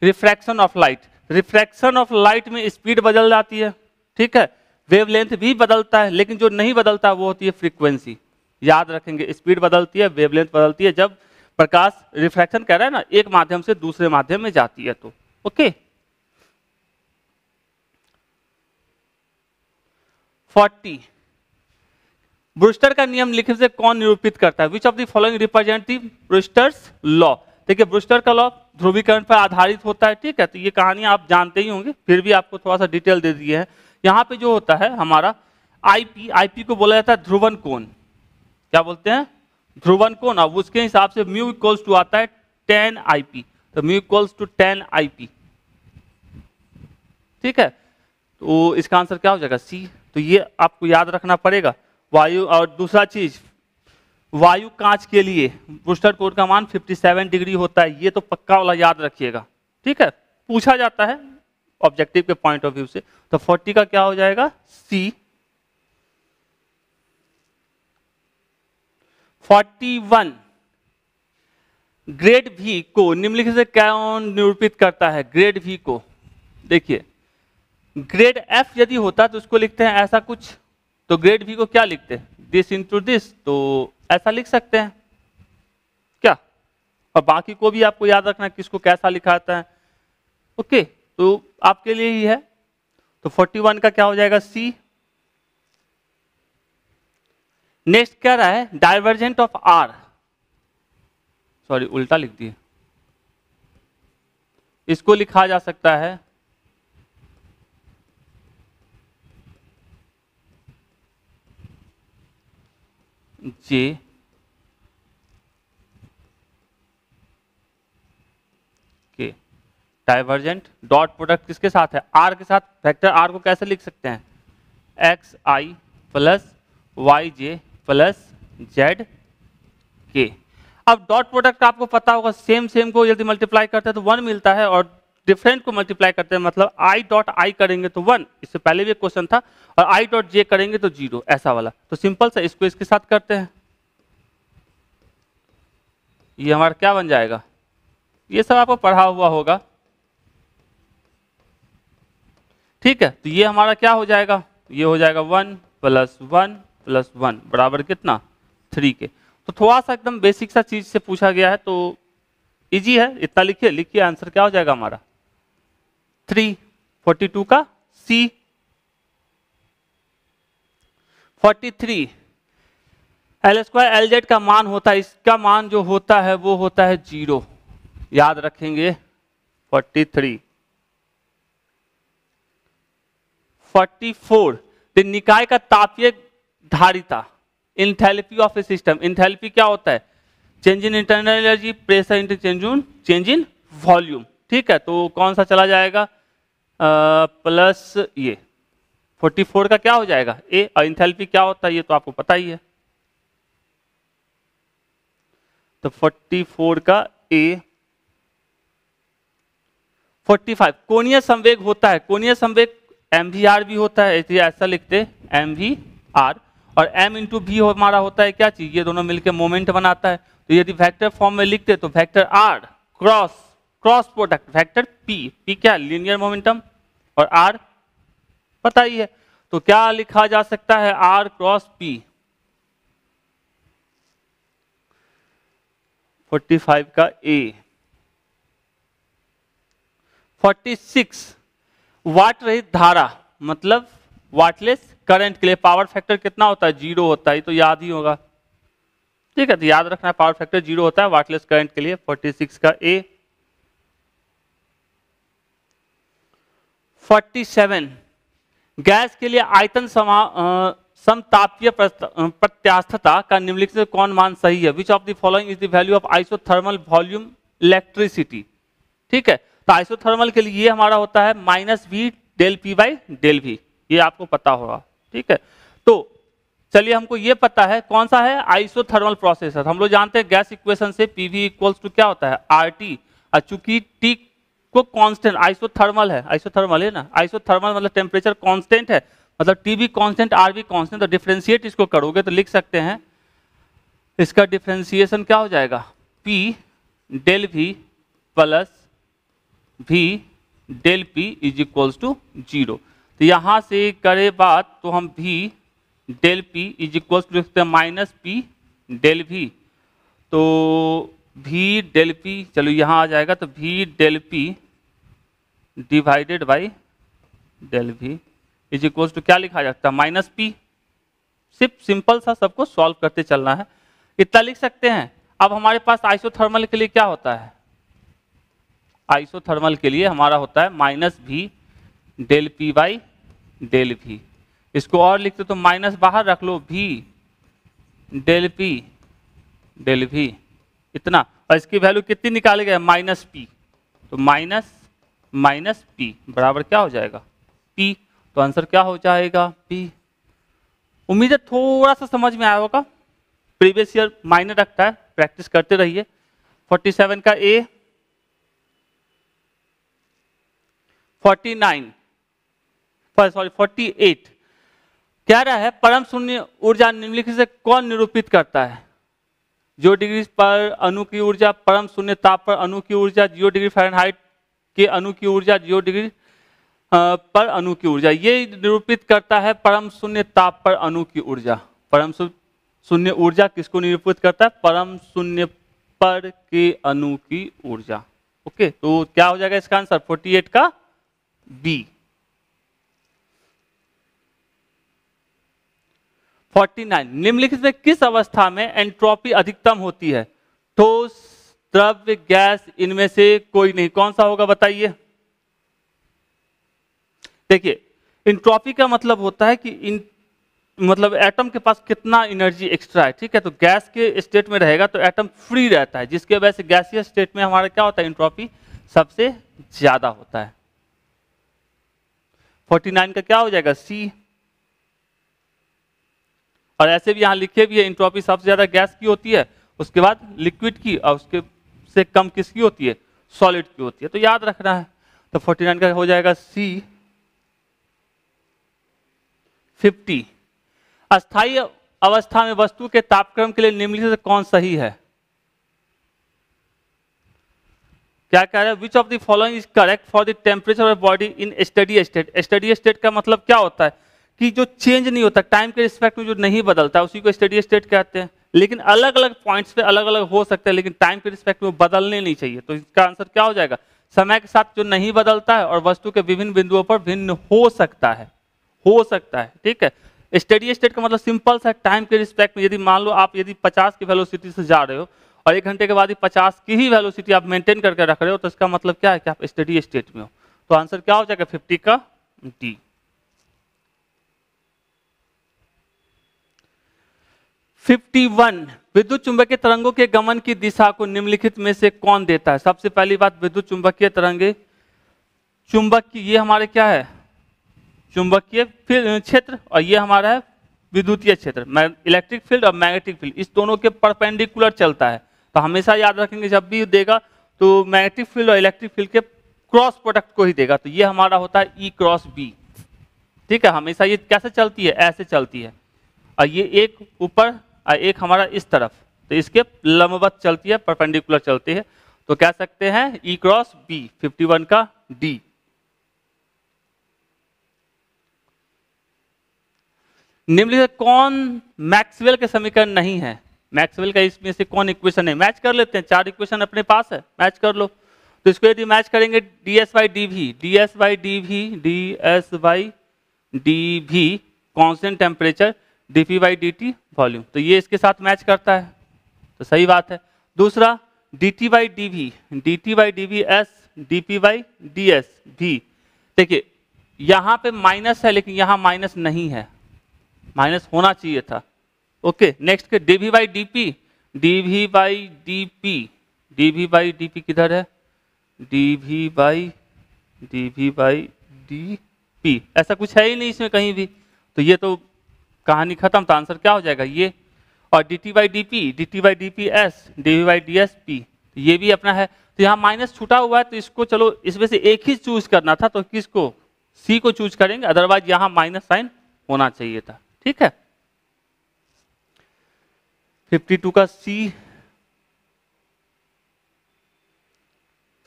refraction of light refraction of light में स्पीड बदल जाती है ठीक है वेवलेंथ भी बदलता है लेकिन जो नहीं बदलता वो होती है फ्रीक्वेंसी याद रखेंगे स्पीड बदलती है वेवलेंथ बदलती है जब प्रकाश रिफ्रैक्शन कह रहा है ना एक माध्यम से दूसरे माध्यम में जाती है तो ओके फोर्टी ब्रूस्टर का नियम लिखने से कौन निरूपित करता है which of the following represent the Brewster's law है ब्रूस्टर का लॉ ध्रुवीकरण पर आधारित होता है ठीक है तो ये कहानी आप जानते ही होंगे फिर भी आपको थोड़ा सा डिटेल दे दिए है यहाँ पे जो होता है हमारा आईपी आईपी को बोला जाता है ध्रुवन कोण क्या बोलते हैं ध्रुवन को ना उसके हिसाब से म्यू इक्वल्स टू आता है टेन आईपी तो mu equals to tan IP ठीक है तो इसका आंसर क्या हो जाएगा सी तो ये आपको याद रखना पड़ेगा वायु और दूसरा चीज वायु कांच के लिए बूस्टर कोड का मान 57 डिग्री होता है ये तो पक्का वाला याद रखिएगा ठीक है पूछा जाता है ऑब्जेक्टिव के पॉइंट ऑफ व्यू से तो 40 का क्या हो जाएगा सी 41 ग्रेड भी को निम्नलिखित से कौन निरूपित करता है ग्रेड भी को देखिए ग्रेड एफ यदि होता तो उसको लिखते हैं ऐसा कुछ तो ग्रेड भी को क्या लिखते हैं दिस इंटू दिस तो ऐसा लिख सकते हैं क्या और बाकी को भी आपको याद रखना किसको कैसा लिखाता है ओके तो आपके लिए ही है तो 41 का क्या हो जाएगा सी नेक्स्ट क्या रहा है डाइवर्जेंट ऑफ आर सॉरी उल्टा लिख दिए इसको लिखा जा सकता है जे के डाइवर्जेंट डॉट प्रोडक्ट किसके साथ है आर के साथ फैक्टर आर को कैसे लिख सकते हैं X I plus Y J plus Z K अब डॉट प्रोडक्ट आपको पता होगा सेम सेम को यदि मल्टीप्लाई करते हैं तो वन मिलता है और डिफरेंट को मल्टीप्लाई करते हैं मतलब आई डॉट आई करेंगे तो वन इससे पहले भी एक क्वेश्चन था और आई डॉट जे करेंगे तो जीरो ऐसा वाला तो सिंपल सा इसको इसके साथ करते हैं ये हमारा क्या बन जाएगा ये सब आपको पढ़ा हुआ होगा ठीक है तो ये हमारा क्या हो जाएगा ये हो जाएगा one plus one plus one बराबर कितना थ्री के तो थोड़ा सा एकदम बेसिक सा चीज से पूछा गया है तो इजी है इतना लिखिए लिखिए आंसर क्या हो जाएगा हमारा थ्री फोर्टी टू का C forty three L square L Z का मान होता है इसका मान जो होता है वो होता है जीरो याद रखेंगे फोर्टी थ्री फोर्टी फोर निकाय का तापीय धारिता enthalpy of a system enthalpy क्या होता है change in internal energy pressure into change in change in volume ठीक है तो कौन सा चला जाएगा आ, प्लस ये 44 का क्या हो जाएगा ए और क्या होता है ये तो आपको पता ही है तो 44 का ए 45 कोणीय संवेग होता है कोणीय संवेग एम भी होता है ऐसा लिखते एम भी आर और m इंटू भी हमारा होता है क्या चीज ये दोनों मिलकर मोमेंट बनाता है तो यदि वेक्टर फॉर्म में लिखते तो vector r cross cross product vector p p क्या लीनियर मोमेंटम और r पता ही है तो क्या लिखा जा सकता है r क्रॉस p 45 का a 46 वाट रहित धारा मतलब वाटलेस करंट के लिए पावर फैक्टर कितना होता है जीरो होता है तो याद ही होगा ठीक है तो याद रखना पावर फैक्टर जीरो होता है वाटलेस करंट के लिए 46 का ए 47 गैस के लिए आयतन समतापीय प्रत्यास्थता का निम्नलिखित कौन मान सही है which of the following is the value of isothermal volume electricity ठीक है तो आइसोथर्मल के लिए हमारा होता है minus V del P by del V ये आपको पता होगा ठीक है तो चलिए हमको ये पता है कौन सा है आइसोथर्मल प्रोसेसर हम लोग जानते हैं गैस इक्वेशन से पी वी इक्वल्स टू क्या होता है आर टी और चूंकि टी को कांस्टेंट आइसोथर्मल है आइसोथर्मल है ना आइसोथर्मल मतलब टेम्परेचर कांस्टेंट है मतलब टी भी कॉन्स्टेंट आर भी कॉन्स्टेंट तो डिफ्रेंशिएट इसको करोगे तो लिख सकते हैं इसका डिफ्रेंसिएशन क्या हो जाएगा P del V plus V del P is equals to zero तो यहाँ से करे बात तो हम V del P is equal to लिखते हैं माइनस पी डेल भी तो भी डेल पी चलो यहाँ आ जाएगा तो V del P divided by del V is equal to क्या लिखा जाता है माइनस पी सिर्फ सिंपल सा सबको सॉल्व करते चलना है इतना लिख सकते हैं अब हमारे पास आइसोथर्मल के लिए क्या होता है आइसोथर्मल के लिए हमारा होता है माइनस भी डेल पी बाई डेल भी इसको और लिखते तो माइनस बाहर रख लो भी डेल पी डेल भी इतना और इसकी वैल्यू कितनी निकाली गए माइनस पी तो माइनस माइनस पी बराबर क्या हो जाएगा पी तो आंसर क्या हो जाएगा पी उम्मीद है थोड़ा सा समझ में आया होगा प्रीवियस ईयर माइनर रखता है प्रैक्टिस करते रहिए 47 का ए 49 सॉरी 48 कह रहा है परम शून्य ऊर्जा निम्नलिखित से कौन निरूपित करता है जीरो डिग्री पर अणु की ऊर्जा परम शून्य ताप पर अणु की ऊर्जा जीरो डिग्री फारेनहाइट के अणु की ऊर्जा जीरो डिग्री पर अणु की ऊर्जा ये निरूपित करता है परम शून्य ताप पर अणु की ऊर्जा परम शून्य ऊर्जा किसको निरूपित करता है परम शून्य पर के अणु की ऊर्जा ओके तो क्या हो जाएगा इसका आंसर 48 का बी 49 निम्नलिखित से किस अवस्था में एंट्रोपी अधिकतम होती है ठोस द्रव्य गैस इनमें से कोई नहीं कौन सा होगा बताइए देखिए इंट्रॉपी का मतलब होता है कि इन मतलब एटम के पास कितना एनर्जी एक्स्ट्रा है ठीक है तो गैस के स्टेट में रहेगा तो एटम फ्री रहता है जिसके वजह से गैसीय स्टेट में हमारा क्या होता है इंट्रॉपी सबसे ज्यादा होता है 49 का क्या हो जाएगा सी और ऐसे भी यहाँ लिखे भी है इंट्रॉपी सबसे ज़्यादा गैस की होती है उसके बाद लिक्विड की और उसके से कम किसकी होती है सॉलिड की होती है तो याद रखना है तो 49 का हो जाएगा सी 50 अस्थाई अवस्था में वस्तु के तापक्रम के लिए निम्नलिखित कौन सही है क्या कह रहे हैं which of the following is correct for the temperature of body in steady state steady state का मतलब क्या होता है कि जो चेंज नहीं होता टाइम के रिस्पेक्ट में जो नहीं बदलता उसी को स्टडी स्टेट कहते हैं लेकिन अलग अलग पॉइंट्स पे अलग अलग हो सकता है लेकिन टाइम के रिस्पेक्ट में बदलने नहीं चाहिए तो इसका आंसर क्या हो जाएगा समय के साथ जो नहीं बदलता है और वस्तु के विभिन्न बिंदुओं पर भिन्न हो सकता है हो सकता है ठीक है स्टडी स्टेट का मतलब सिंपल सा टाइम के रिस्पेक्ट में यदि मान लो आप यदि 50 की वेलोसिटी से जा रहे हो और एक घंटे के बाद ही 50 की ही वेलोसिटी आप मेंटेन करके रख रहे हो तो इसका मतलब क्या है कि आप स्टडी स्टेट में हो तो आंसर क्या हो जाएगा 50 का डी 51 विद्युत चुंबकीय तरंगों के गमन की दिशा को निम्नलिखित में से कौन देता है सबसे पहली बात विद्युत चुंबकीय तरंगे चुंबक ये हमारे क्या है चुंबकीय क्षेत्र और ये हमारा है विद्युतीय क्षेत्र इलेक्ट्रिक फील्ड और मैग्नेटिक फील्ड इस दोनों के परपेंडिकुलर चलता है तो हमेशा याद रखेंगे जब भी देगा तो मैग्नेटिक फील्ड और इलेक्ट्रिक फील्ड के क्रॉस प्रोडक्ट को ही देगा तो ये हमारा होता है ई e क्रॉस बी ठीक है हमेशा ये कैसे चलती है ऐसे चलती है और ये एक ऊपर और एक हमारा इस तरफ तो इसके लंबवत चलती है परपेंडिकुलर चलती है तो कह सकते हैं ई क्रॉस बी 51 का डी निम्नलिखित कौन मैक्सवेल के समीकरण नहीं है मैक्सवेल का इसमें से कौन इक्वेशन है मैच कर लेते हैं चार इक्वेशन अपने पास है मैच कर लो तो इसको यदि मैच करेंगे D S by D V D S by D V D S by D V constant temperature D P by D T volume तो ये इसके साथ मैच करता है तो सही बात है दूसरा D T by D V D T by D V S D P by D S भी देखिए यहाँ पे माइनस है लेकिन यहाँ माइनस नहीं है माइनस होना चाहिए था ओके नेक्स्ट के D V by D P D V by D P D V by D P किधर है D V by D V by D P ऐसा कुछ है ही नहीं इसमें कहीं भी तो ये तो कहानी खत्म तो आंसर क्या हो जाएगा ये और D T by D P D T by D P S D V by D S P तो ये भी अपना है तो यहाँ माइनस छूटा हुआ है तो इसको चलो इसमें से एक ही चूज करना था तो किसको सी को चूज करेंगे अदरवाइज यहाँ माइनस साइन होना चाहिए था ठीक है 52 का सी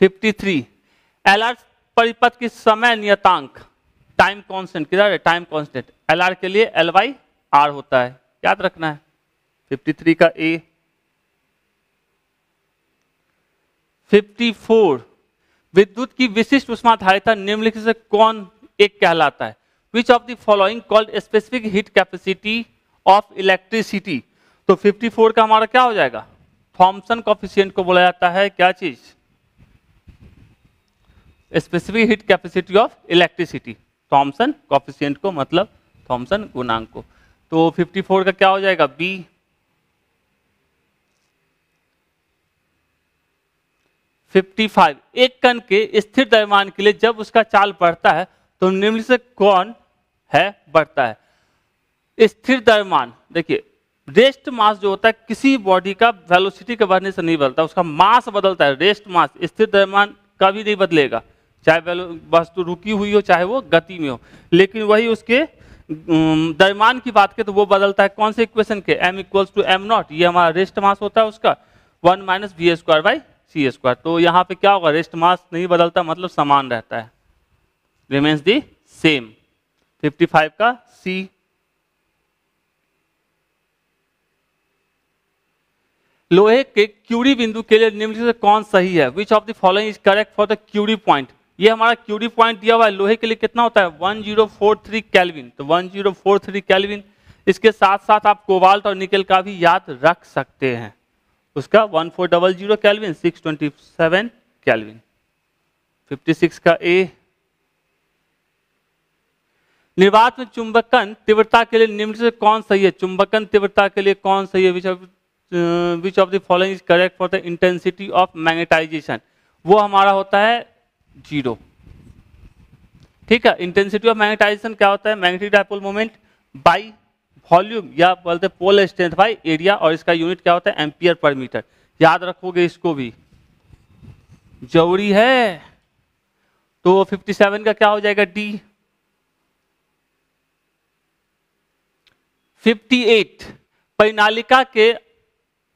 53 आर परिपथ की समय नियतांक टाइम कॉन्स्टेंट किधर है टाइम कॉन्स्टेंट एल के लिए एल वाई आर होता है याद रखना है 53 का ए 54 विद्युत की विशिष्ट उष्मा धारिता निम्नलिखित से कौन एक कहलाता है which of the following called specific heat capacity of electricity तो 54 का हमारा क्या हो जाएगा थॉम्सन कॉफिशियंट को बोला जाता है क्या चीज specific heat capacity of electricity Thomson coefficient को मतलब थॉम्सन गुणांक को तो 54 का क्या हो जाएगा बी फिफ्टी फाइव एक कण के स्थिर दरमान के लिए जब उसका चाल बढ़ता है तो निम्न से कौन है बढ़ता है स्थिर दरमान देखिए रेस्ट मास जो होता है किसी बॉडी का वेलोसिटी के बढ़ने से नहीं बदलता उसका मास बदलता है रेस्ट मास स्थिर दरमान कभी नहीं बदलेगा चाहे वस्तु रुकी हुई हो चाहे वो गति में हो लेकिन वही उसके दरमान की बात करें तो वो बदलता है कौन से इक्वेशन के m equals to M naught ये हमारा रेस्ट मास होता है उसका one minus B square by C square तो यहाँ पे क्या होगा रेस्ट मास नहीं बदलता मतलब समान रहता है रिमेन्स दी सेम 55 का सी लोहे के क्यूरी बिंदु के लिए निम्नलिखित कौन सही है which of the following is correct for the Curie point ये हमारा क्यूरी पॉइंट दिया हुआ है लोहे के लिए कितना होता है 1043 कैलविन तो 1043 कैलविन इसके साथ साथ आप कोबाल्ट और निकल का भी याद रख सकते हैं उसका 1400 केल्विन 627 केल्विन 56 का ए निर्वात में चुंबकन तीव्रता के लिए निम्न से कौन सही है चुंबकन तीव्रता के लिए कौन सही है which of which of the following is correct for the intensity of magnetization वो हमारा होता है जीरो ठीक है इंटेंसिटी ऑफ मैग्नेटाइजेशन क्या होता है magnetic dipole moment by volume या बोलते पोल स्ट्रेंथ बाई एरिया और इसका यूनिट क्या होता है एम्पियर पर मीटर याद रखोगे इसको भी जरूरी है तो 57 का क्या हो जाएगा डी 58 परिनालिका के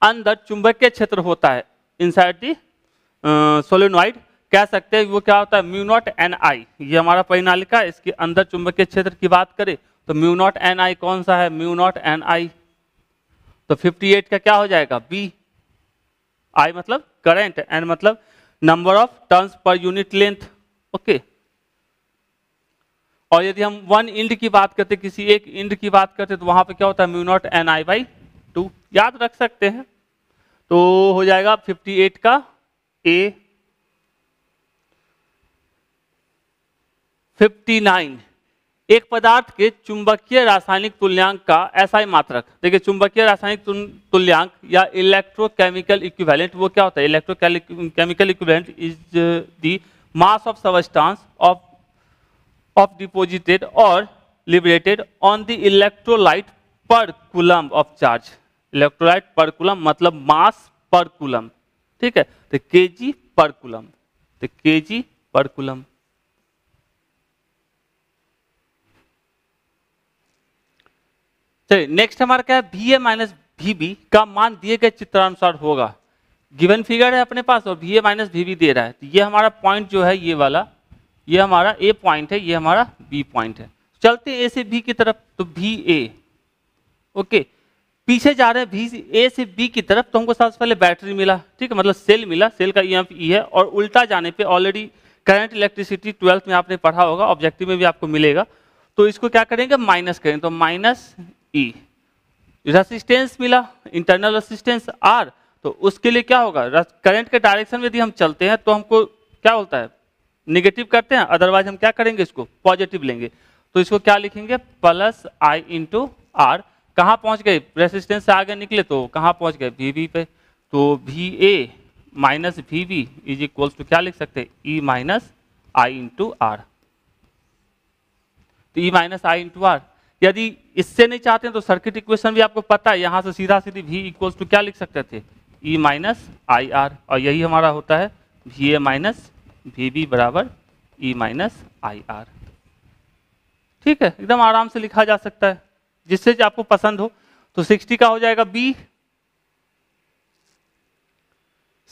अंदर चुंबकीय क्षेत्र होता है इनसाइड दी uh, कह सकते हैं वो क्या होता है नॉट एन आई ये हमारा परिणालिका इसके अंदर चुंबकीय क्षेत्र की बात करें तो नॉट एन आई कौन सा है म्यूनॉट एन आई तो 58 का क्या हो जाएगा बी आई मतलब करंट एन मतलब number of turns per unit length okay और यदि हम वन इंड की बात करते किसी एक इंड की बात करते तो वहां पर क्या होता है mu naught N I by two याद रख सकते हैं तो हो जाएगा 58 का ए 59 एक पदार्थ के चुंबकीय रासायनिक तुल्यांक का ऐसा ही मात्रक देखिए चुंबकीय रासायनिक तुल्यांक या इलेक्ट्रोकेमिकल इक्विवेलेंट वो क्या होता है electrochemical equivalent is the mass of substance of of deposited और liberated on the electrolyte per coulomb of charge electrolyte per coulomb मतलब मास पर कुलम ठीक है तो के जी पर कुलम तो के जी पर कुलम चलिए नेक्स्ट हमारा क्या है B A minus V B का मान दिए गए चित्रानुसार होगा गिवन फिगर है अपने पास और B A minus V B दे रहा है तो ये हमारा पॉइंट जो है ये वाला ये हमारा ए पॉइंट है ये हमारा बी पॉइंट है चलते ए से बी की तरफ तो भी ए ओके पीछे जा रहे हैं भी ए से बी की तरफ तो हमको सबसे पहले बैटरी मिला ठीक है मतलब सेल मिला सेल का ई एम ई है और उल्टा जाने पे ऑलरेडी करंट इलेक्ट्रिसिटी ट्वेल्थ में आपने पढ़ा होगा ऑब्जेक्टिव में भी आपको मिलेगा तो इसको क्या करेंगे माइनस करेंगे तो माइनस ई e. रसिस्टेंस मिला इंटरनल रसिस्टेंस आर तो उसके लिए क्या होगा करंट के डायरेक्शन में यदि हम चलते हैं तो हमको क्या होता है निगेटिव करते हैं अदरवाइज हम क्या करेंगे इसको पॉजिटिव लेंगे तो इसको क्या लिखेंगे प्लस आई इंटू आर कहाँ पहुँच गए रेसिस्टेंस से आगे निकले तो कहाँ पहुँच गए वी वी पे तो V A minus V V is equals to क्या लिख सकते हैं E minus I into R तो E minus I into R यदि इससे नहीं चाहते हैं तो सर्किट इक्वेशन भी आपको पता है यहाँ से सीधा सीधी भी इक्वल्स टू क्या लिख सकते थे ई माइनस आई आर और यही हमारा होता है V A minus V B बराबर ई माइनस आई आर ठीक है एकदम आराम से लिखा जा सकता है जिससे जो आपको पसंद हो तो 60 का हो जाएगा बी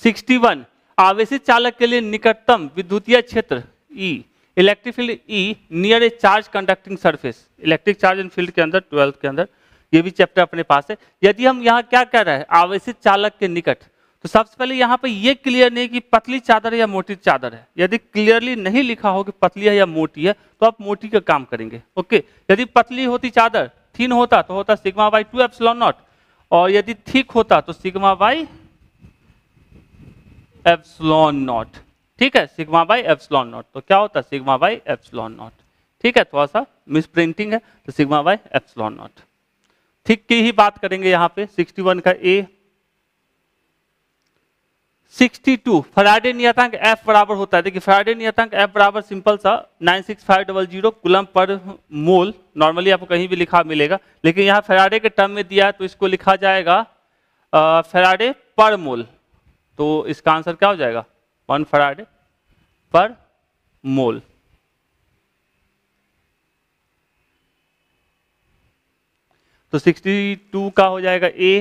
61 आवेशित चालक के लिए निकटतम विद्युतीय क्षेत्र E e. Electric field E near a charge conducting surface electric charge in field के अंदर ट्वेल्थ के अंदर ये भी चैप्टर अपने पास है यदि हम यहाँ क्या कह रहे हैं आवेशित चालक के निकट तो सबसे पहले यहाँ पर ये क्लियर नहीं कि पतली चादर या मोटी चादर है यदि क्लियरली नहीं लिखा हो कि पतली है या मोटी है तो आप मोटी का काम करेंगे ओके यदि पतली होती चादर थीन होता तो होता sigma by two epsilon naught और यदि ठीक होता तो सिग्मा बाई एप्सलॉन नॉट ठीक है सिग्मा बाई एफ नॉट तो क्या होता है सिग्मा बाई एप्सलॉन नॉट ठीक है थोड़ा सा मिस प्रिंटिंग है तो सिग्मा बाई एफ नॉट ठीक की ही बात करेंगे यहां पे 61 का ए 62 फराडे नियतांक एफ बराबर होता है देखिए फराडे नियतांक एफ बराबर सिंपल सा nine six five double zero coulomb per mole normally आपको कहीं भी लिखा मिलेगा लेकिन यहाँ फराडे के टर्म में दिया है तो इसको लिखा जाएगा फराडे पर मोल तो इसका आंसर क्या हो जाएगा वन फराड पर मोल तो 62 का हो जाएगा ए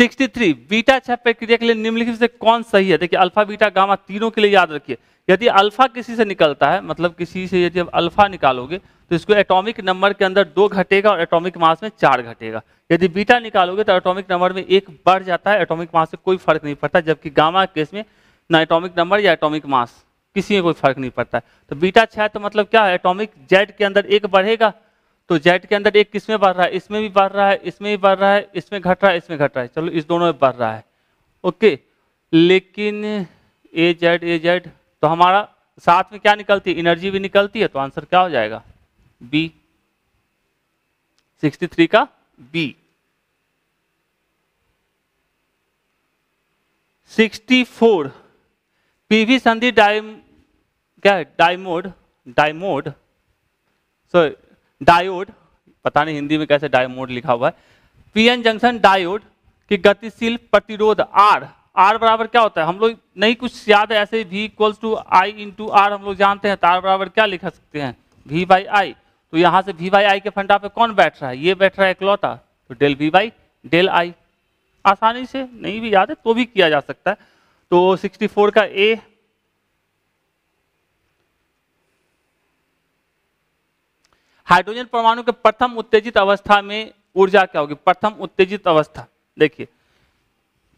63 बीटा क्षय प्रक्रिया के लिए निम्नलिखित से कौन सही है देखिए अल्फा बीटा गामा तीनों के लिए याद रखिए यदि अल्फा किसी से निकलता है मतलब किसी से यदि आप अल्फा निकालोगे तो इसको एटॉमिक नंबर के अंदर दो घटेगा और एटॉमिक मास में चार घटेगा यदि बीटा निकालोगे तो एटॉमिक नंबर में एक बढ़ जाता है एटॉमिक मास से कोई फर्क नहीं पड़ता जबकि गामा केस में ना एटॉमिक नंबर या एटॉमिक मास किसी में कोई फर्क नहीं पड़ता है तो बीटा छः तो मतलब क्या है एटॉमिक जेड के अंदर एक बढ़ेगा तो जेड के अंदर एक किस में बढ़ रहा है इसमें भी बढ़ रहा है इसमें भी बढ़ रहा है इसमें घट रहा है इसमें घट रहा है चलो इस दोनों में बढ़ रहा है ओके लेकिन ए जेड ए जेड तो हमारा साथ में क्या निकलती है एनर्जी भी निकलती है तो आंसर क्या हो जाएगा बी 63 का बी 64 पीवी संधि डाइम क्या है डाइमोड डाइमोड सॉरी डायोड पता नहीं हिंदी में कैसे डायमोड लिखा हुआ है पीएन जंक्शन डायोड की गतिशील प्रतिरोध आर आर बराबर क्या होता है हम लोग नहीं कुछ याद है ऐसे V equals to I into R हम लोग जानते हैं तो आर बराबर क्या लिखा सकते हैं वी बाई आई तो यहाँ से वी बाई आई के फंडा पे कौन बैठ रहा है ये बैठ रहा है इकलौता तो del V by del I आसानी से नहीं भी याद है तो भी किया जा सकता है तो 64 का ए हाइड्रोजन परमाणु के प्रथम उत्तेजित अवस्था में ऊर्जा क्या होगी प्रथम उत्तेजित अवस्था देखिए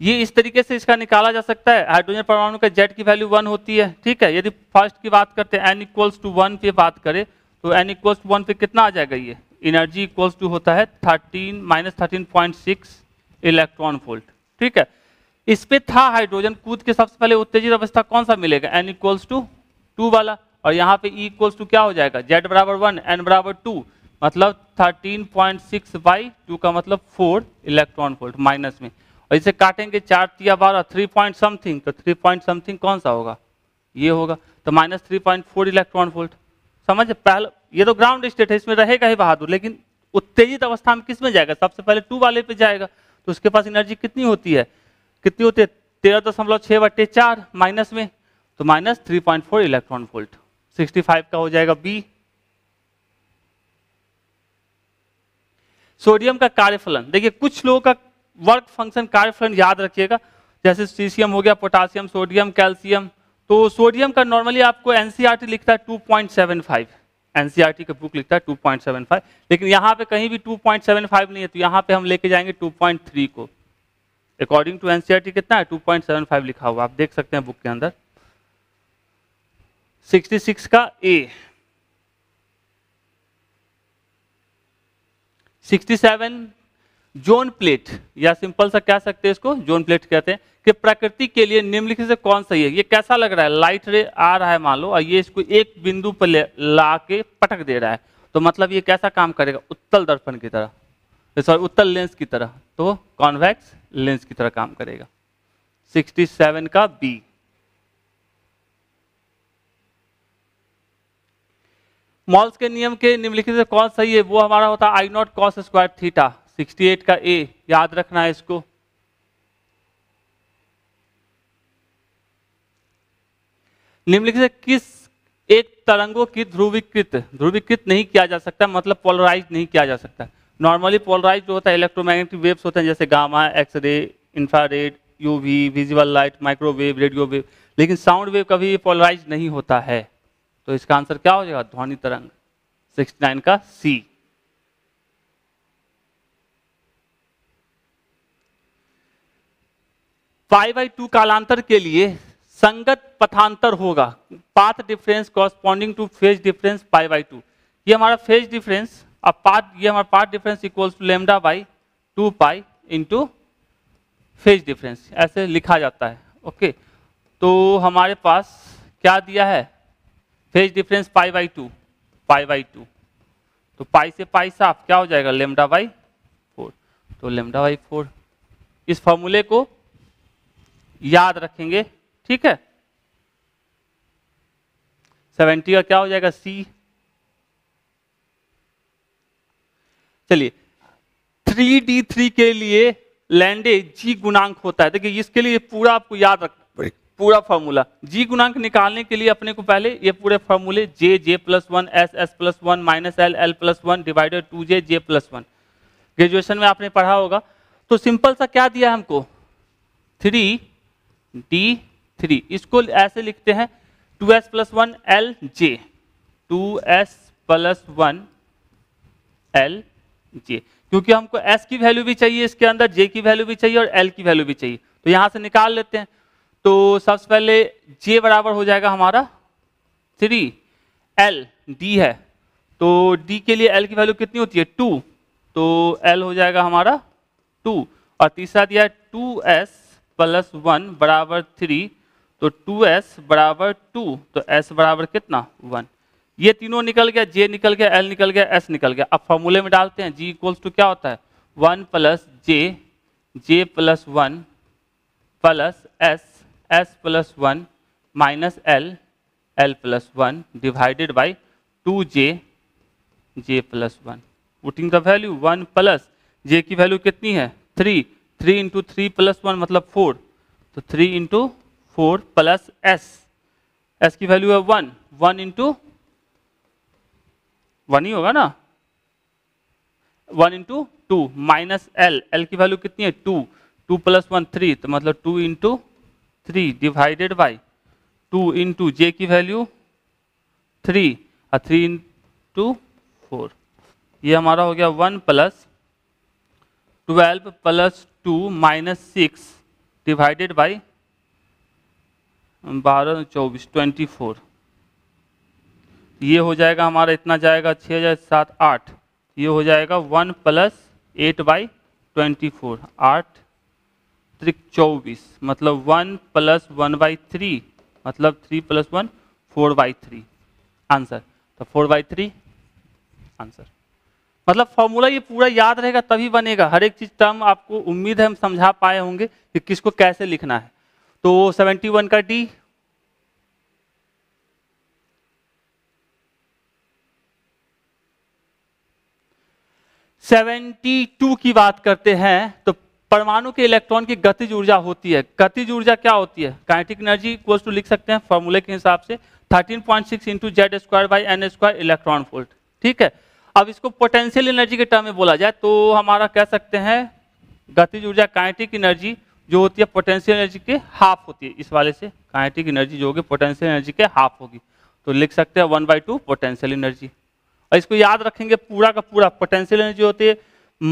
ये इस तरीके से इसका निकाला जा सकता है हाइड्रोजन परमाणु का जेड की वैल्यू वन होती है ठीक है यदि फर्स्ट की बात करते हैं एन इक्वल्स टू वन पे बात करें तो एन इक्वल्स टू वन पे कितना आ जाएगा ये इनर्जी इक्वल्स टू होता है thirteen minus thirteen point six electron volt ठीक है इस पे था हाइड्रोजन कूद के सबसे पहले उत्तेजित अवस्था कौन सा मिलेगा एन इक्वल्स टू टू वाला और यहाँ पे ई इक्वल्स टू क्या हो जाएगा जेड बराबर वन एन बराबर टू मतलब thirteen point six by two का मतलब फोर इलेक्ट्रॉन वोल्ट माइनस में और इसे काटेंगे चार तिया बारह थ्री पॉइंट समथिंग तो थ्री पॉइंट समथिंग कौन सा होगा ये होगा तो minus three point four electron volt समझ पहले ये तो ग्राउंड स्टेट है इसमें रहेगा ही बहादुर लेकिन उत्तेजित अवस्था में किस में जाएगा सबसे पहले टू वाले पे जाएगा तो उसके पास एनर्जी कितनी होती है कितनी होती है तेरह दशमलव छः बटे चार माइनस में तो minus three point four electron volt sixty five का हो जाएगा बी सोडियम का कार्यफलन देखिए कुछ लोगों का वर्क फंक्शन कार्य फ्रेंड याद रखिएगा जैसे सीसीएम हो गया पोटासियम सोडियम कैल्शियम तो सोडियम का नॉर्मली आपको एनसीईआरटी e लिखता है 2.75 एनसीईआरटी e का बुक लिखता है 2.75 लेकिन यहाँ पे कहीं भी 2.75 नहीं है तो यहाँ पे हम लेके जाएंगे 2.3 को अकॉर्डिंग टू एनसीईआरटी कितना है 2.75 लिखा हुआ आप देख सकते हैं बुक के अंदर 66 का ए 67 जोन प्लेट या सिंपल सा कह सकते हैं इसको जोन प्लेट कहते हैं कि प्रकृति के लिए निम्नलिखित से कौन सही है ये कैसा लग रहा है लाइट रे आ रहा है मान लो और ये इसको एक बिंदु पर ला के पटक दे रहा है तो मतलब ये कैसा काम करेगा उत्तल दर्पण की तरह सॉरी eh, उत्तल लेंस की तरह तो कॉन्वेक्स लेंस की तरह काम करेगा 67 का बी मॉल्स के नियम के निम्नलिखित से कौन सही है वो हमारा होता है I naught cos square theta 68 का ए याद रखना है इसको निम्नलिखित से किस एक तरंगों की ध्रुवीकृत ध्रुवीकृत नहीं किया जा सकता मतलब पोलराइज नहीं किया जा सकता नॉर्मली पोलराइज जो होता है इलेक्ट्रोमैग्नेटिक वेव्स होते हैं जैसे gamma X ray infrared UV visual light microwave radio wave लेकिन साउंड वेव कभी पोलराइज नहीं होता है तो इसका आंसर क्या हो जाएगा ध्वनि तरंग 69 का सी पाई बाई टू कालांतर के लिए संगत पथांतर होगा path difference corresponding to phase difference pi by two ये हमारा फेज डिफरेंस अब पाथ ये हमारा path difference equals to lambda by two pi into phase difference ऐसे लिखा जाता है ओके तो हमारे पास क्या दिया है phase difference pi by two pi by two तो पाई से पाई साफ क्या हो जाएगा लेमडा बाई फोर तो लेमडा बाई फोर इस फॉर्मूले को याद रखेंगे ठीक है 70 का क्या हो जाएगा सी चलिए 3d3 के लिए लैंडे जी गुणांक होता है देखिए इसके लिए पूरा आपको याद रख पूरा फॉर्मूला जी गुणांक निकालने के लिए अपने को पहले ये पूरे फॉर्मूले J J plus one S S plus one minus L L plus one divided to J J plus one graduation में आपने पढ़ा होगा तो सिंपल सा क्या दिया हमको थ्री डी थ्री इसको ऐसे लिखते हैं two S plus one L J two S plus one L J क्योंकि हमको एस की वैल्यू भी चाहिए इसके अंदर जे की वैल्यू भी चाहिए और एल की वैल्यू भी चाहिए तो यहां से निकाल लेते हैं तो सबसे पहले जे बराबर हो जाएगा हमारा थ्री एल डी है तो डी के लिए एल की वैल्यू कितनी होती है टू तो एल हो जाएगा हमारा टू और तीसरा दिया टू एस प्लस वन बराबर थ्री तो टू एस बराबर टू तो एस बराबर कितना वन ये तीनों निकल गया जे निकल गया एल निकल गया एस निकल गया अब फॉर्मूले में डालते हैं जी इक्वल्स टू क्या होता है one plus J J plus one plus S S plus one minus L L plus one divided by two J J plus one putting the value one plus J की value कितनी है three three into three plus one मतलब four तो three into four plus S S की वैल्यू है one one into one ही होगा ना one into two minus L L की वैल्यू कितनी है two two plus one three तो मतलब two into three divided by two into J की वैल्यू थ्री और थ्री इंटू फोर ये हमारा हो गया one plus twelve plus two minus six divided by बारह चौबीस ट्वेंटी फोर ये हो जाएगा हमारा इतना जाएगा छः हजार सात आठ ये हो जाएगा one plus eight by twenty four आठ त्रिक चौबीस मतलब one plus one by three मतलब three plus one four by three answer तो फोर बाई थ्री आंसर मतलब फॉर्मूला ये पूरा याद रहेगा तभी बनेगा हर एक चीज़ टर्म आपको उम्मीद है हम समझा पाए होंगे कि किसको कैसे लिखना है तो 71 का डी सेवेंटी टू की बात करते हैं तो परमाणु के इलेक्ट्रॉन की गतिज ऊर्जा होती है गतिज ऊर्जा क्या होती है काइनेटिक एनर्जी इक्वल्स टू लिख सकते हैं फॉर्मूले के हिसाब से 13.6 point six into Z square by N square electron volt ठीक है अब इसको पोटेंशियल एनर्जी के टर्म में बोला जाए तो हमारा कह सकते हैं गतिज ऊर्जा काइनेटिक एनर्जी जो होती है पोटेंशियल एनर्जी के हाफ होती है इस वाले से काइनेटिक एनर्जी जो होगी पोटेंशियल एनर्जी के हाफ होगी तो लिख सकते हैं one by two potential energy और इसको याद रखेंगे पूरा का पूरा पोटेंशियल एनर्जी होती है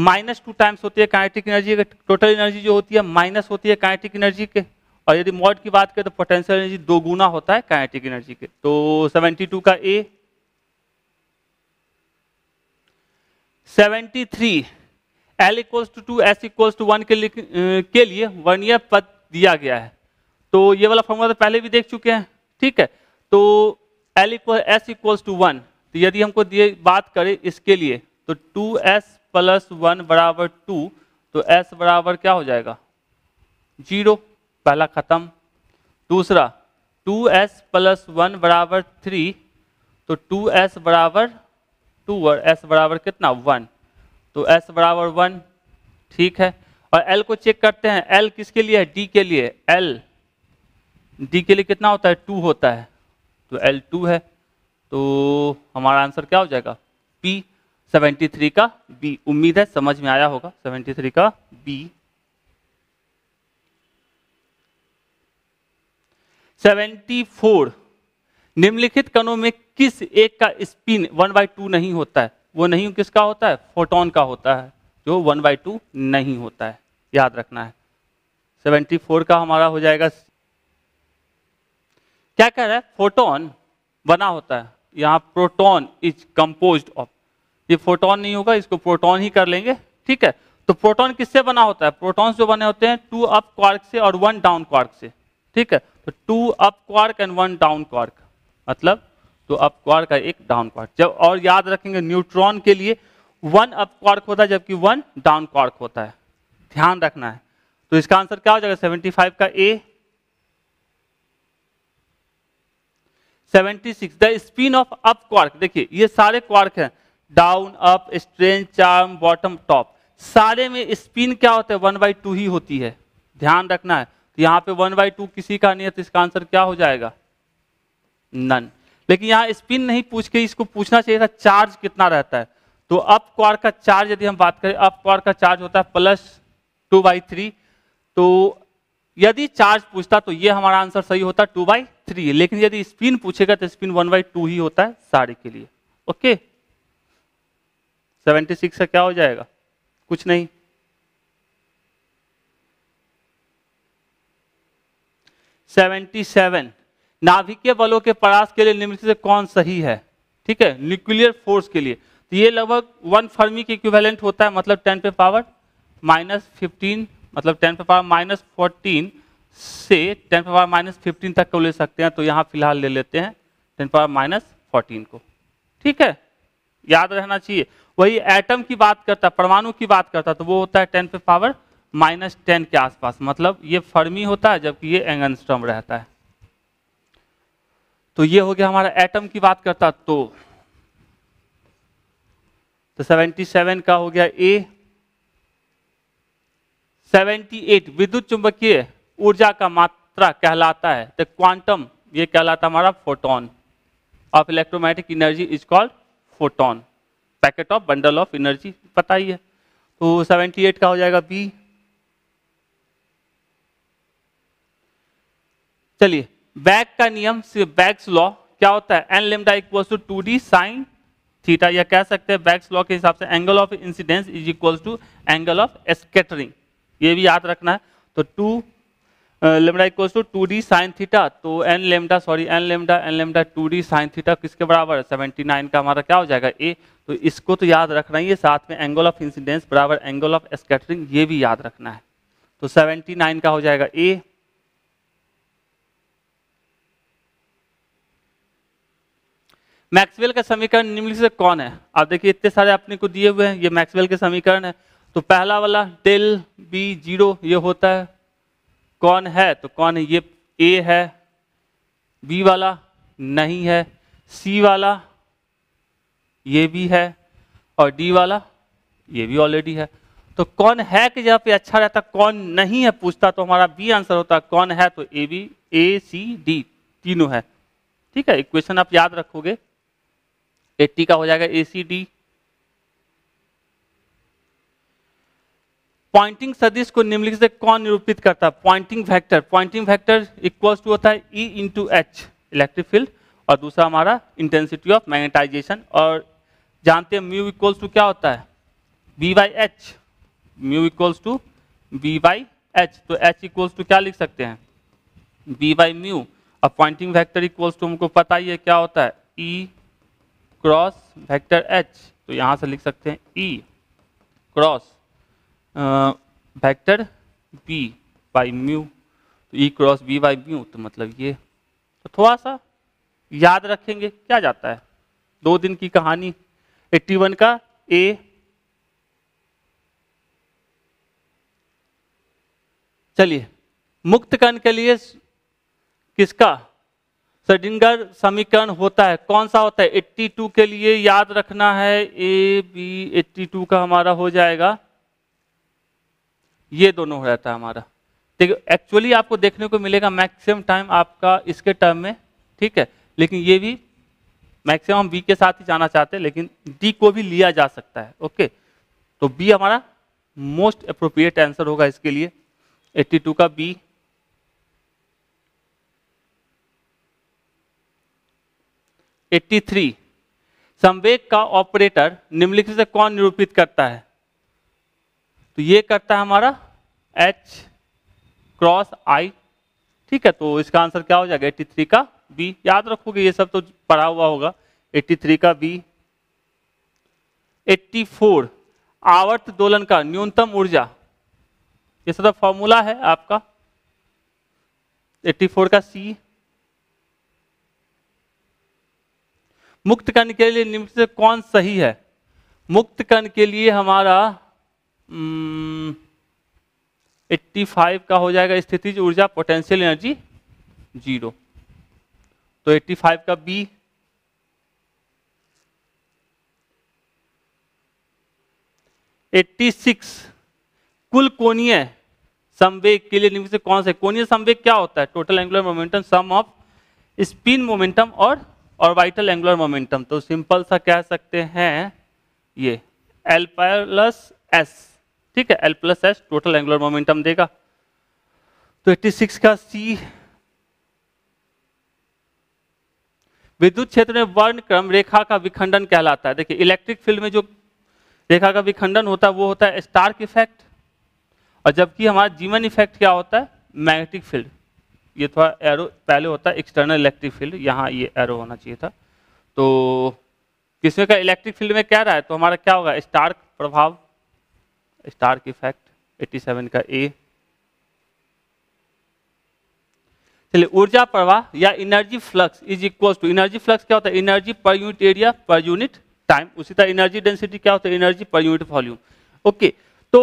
माइनस टू टाइम्स होती है काइनेटिक एनर्जी टोटल एनर्जी जो होती है माइनस होती है काइनेटिक एनर्जी के और यदि मॉड की बात करें तो पोटेंशियल एनर्जी दो गुना होता है काइनेटिक एनर्जी के तो टू का A seventy three L equals to two S equals to one के लिए वर्णीय पद दिया गया है तो ये वाला फॉर्मूला तो पहले भी देख चुके हैं ठीक है तो L equal S equals to one तो यदि हमको दिए बात करें इसके लिए तो टू एस प्लस वन बराबर टू तो एस बराबर क्या हो जाएगा जीरो पहला ख़त्म दूसरा टू एस प्लस वन बराबर थ्री तो टू एस बराबर टू और एस बराबर कितना वन तो एस बराबर वन ठीक है और एल को चेक करते हैं एल किसके लिए है डी के लिए एल डी के लिए कितना होता है टू होता है तो एल टू है तो हमारा आंसर क्या हो जाएगा पी सेवेंटी थ्री का बी उम्मीद है समझ में आया होगा सेवेंटी थ्री का बी सेवेंटी फोर निम्नलिखित कणों में किस एक का स्पिन वन बाई टू नहीं होता है वो नहीं किसका होता है फोटोन का होता है जो वन बाई टू नहीं होता है याद रखना है सेवेंटी फोर का हमारा हो जाएगा क्या कह रहा है फोटोन बना होता है यहाँ प्रोटोन इज कंपोज ऑफ ये फोटोन नहीं होगा इसको प्रोटोन ही कर लेंगे ठीक है तो प्रोटोन किससे बना होता है प्रोटोन जो बने होते हैं टू अप क्वार्क से और वन डाउन क्वार्क से ठीक है तो two up quark and one down quark मतलब तो अप क्वार्क का एक डाउन क्वार्क जब और याद रखेंगे न्यूट्रॉन के लिए वन अप क्वार्क होता है जबकि वन डाउन क्वार्क होता है ध्यान रखना है तो इसका आंसर क्या हो जाएगा 75 का A 76 the spin of up quark देखिए ये सारे क्वार्क हैं down up strange charm bottom top सारे में स्पिन क्या होता है वन बाई टू ही होती है ध्यान रखना है तो यहाँ पे वन बाई टू किसी का नहीं है तो इसका आंसर क्या हो जाएगा नन लेकिन यहाँ स्पिन नहीं पूछ के इसको पूछना चाहिए था चार्ज कितना रहता है तो अप क्वार का चार्ज यदि हम बात करें अप क्वार का चार्ज होता है प्लस टू बाई थ्री तो यदि चार्ज पूछता तो ये हमारा आंसर सही होता टू बाई थ्री लेकिन यदि स्पिन पूछेगा तो स्पिन वन बाई टू ही होता है सारे के लिए ओके सेवेंटी सिक्स का क्या हो जाएगा कुछ नहीं सेवेंटी सेवन नाभिकीय बलों के परास के लिए निम्नलिखित से कौन सही है ठीक है न्यूक्लियर फोर्स के लिए तो ये लगभग वन फर्मी के इक्विवेलेंट होता है मतलब टेन पे पावर माइनस फिफ्टीन मतलब टेन पे पावर माइनस फोर्टीन से टेन पे पावर माइनस फिफ्टीन तक को ले सकते हैं तो यहाँ फिलहाल ले लेते हैं टेन पावर माइनस फोर्टीन को ठीक है याद रहना चाहिए वही एटम की बात करता परमाणु की बात करता तो वो होता है टेन पे पावर माइनस टेन के आसपास मतलब ये फर्मी होता है जबकि ये एंगनस्ट्रम रहता है तो ये हो गया हमारा एटम की बात करता तो तो 77 का हो गया ए 78 विद्युत चुंबकीय ऊर्जा का मात्रा कहलाता है तो क्वांटम ये कहलाता हमारा photon of electromagnetic energy is called photon packet of bundle of energy पता ही है तो 78 का हो जाएगा बी चलिए बैक का नियम बैक्स लॉ क्या होता है n lambda equal to two d sine theta या कह सकते हैं बैक्स लॉ के हिसाब से angle of incidence is equal to angle of scattering ये भी याद रखना है तो two lambda equal to two d sine theta तो n lambda sorry n lambda n lambda two d sine theta किसके बराबर है सेवेंटी नाइन का हमारा क्या हो जाएगा ए तो इसको तो याद रखना ही है साथ में एंगल ऑफ इंसिडेंस बराबर एंगल ऑफ स्केटरिंग ये भी याद रखना है तो सेवेंटी नाइन का हो जाएगा ए मैक्सवेल का समीकरण निम्नलिखित से कौन है आप देखिए इतने सारे अपने को दिए हुए हैं ये मैक्सवेल के समीकरण है तो पहला वाला डेल बी जीरो ये होता है कौन है तो कौन है ये ए है बी वाला नहीं है सी वाला ये भी है और डी वाला ये भी ऑलरेडी है तो कौन है कि जहां पे अच्छा रहता कौन नहीं है पूछता तो हमारा बी आंसर होता कौन है तो A B A C D तीनों है ठीक है इक्वेशन आप याद रखोगे एट्टी का हो जाएगा ए सी डी पॉइंटिंग सदिश को निम्नलिखित से कौन निरूपित करता है Poynting vector Poynting vector equals to होता है E into H electric field और दूसरा हमारा इंटेंसिटी ऑफ मैग्नेटाइजेशन और जानते हैं म्यू इक्वल्स टू क्या होता है B by H mu equals to B by H तो एच इक्वल्स टू क्या लिख सकते हैं बी बाई म्यू और पॉइंटिंग फैक्टर इक्वल्स टू हमको पता ही है क्या होता है E e cross vector H तो यहाँ से लिख सकते हैं E cross vector B by mu तो E cross B by mu तो मतलब ये तो थोड़ा सा याद रखेंगे क्या जाता है दो दिन की कहानी 81 का ए चलिए मुक्त कण के लिए किसका सडिंगर समीकरण होता है कौन सा होता है 82 के लिए याद रखना है ए बी 82 का हमारा हो जाएगा ये दोनों हो जाता है हमारा ठीक है एक्चुअली आपको देखने को मिलेगा मैक्सिमम टाइम आपका इसके टर्म में ठीक है लेकिन ये भी मैक्सिमम हम बी के साथ ही जाना चाहते हैं लेकिन डी को भी लिया जा सकता है ओके तो बी हमारा मोस्ट अप्रोप्रिएट आंसर होगा इसके लिए 82 का बी 83 संवेग का ऑपरेटर निम्नलिखित से कौन निरूपित करता है तो ये करता है हमारा एच क्रॉस आई ठीक है तो इसका आंसर क्या हो जाएगा 83 का बी याद रखोगे ये सब तो पढ़ा हुआ होगा 83 का बी 84 आवर्त दोलन का न्यूनतम ऊर्जा ये सब फॉर्मूला है आपका 84 का सी मुक्त कर्ण के लिए निम्न से कौन सही है मुक्त कर्ण के लिए हमारा एट्टी हम्म, फाइव का हो जाएगा स्थितिज ऊर्जा पोटेंशियल एनर्जी जीरो तो एट्टी फाइव का बी एट्टी सिक्स कुल कोणीय संवेग के लिए निम्न से कौन सा कोणीय संवेग क्या होता है total angular momentum sum of spin momentum और और वाइटल एंगुलर मोमेंटम तो सिंपल सा कह सकते हैं ये एल प्लस एस ठीक है L plus S total angular momentum देगा तो 86 का सी विद्युत क्षेत्र में वर्ण क्रम रेखा का विखंडन कहलाता है देखिए इलेक्ट्रिक फील्ड में जो रेखा का विखंडन होता है वो होता है स्टार्क इफेक्ट और जबकि हमारा जीवन इफेक्ट क्या होता है मैग्नेटिक फील्ड ये थोड़ा एरो पहले होता है एक्सटर्नल इलेक्ट्रिक फील्ड यहाँ ये एरो होना चाहिए था तो किसमें का इलेक्ट्रिक फील्ड में क्या रहा है तो हमारा क्या होगा स्टार्क प्रभाव स्टार्क इफेक्ट 87 का ए चलिए ऊर्जा प्रवाह या energy flux is equal to energy flux क्या होता है एनर्जी पर यूनिट एरिया पर यूनिट टाइम उसी तरह एनर्जी डेंसिटी क्या होता है एनर्जी पर यूनिट वॉल्यूम ओके तो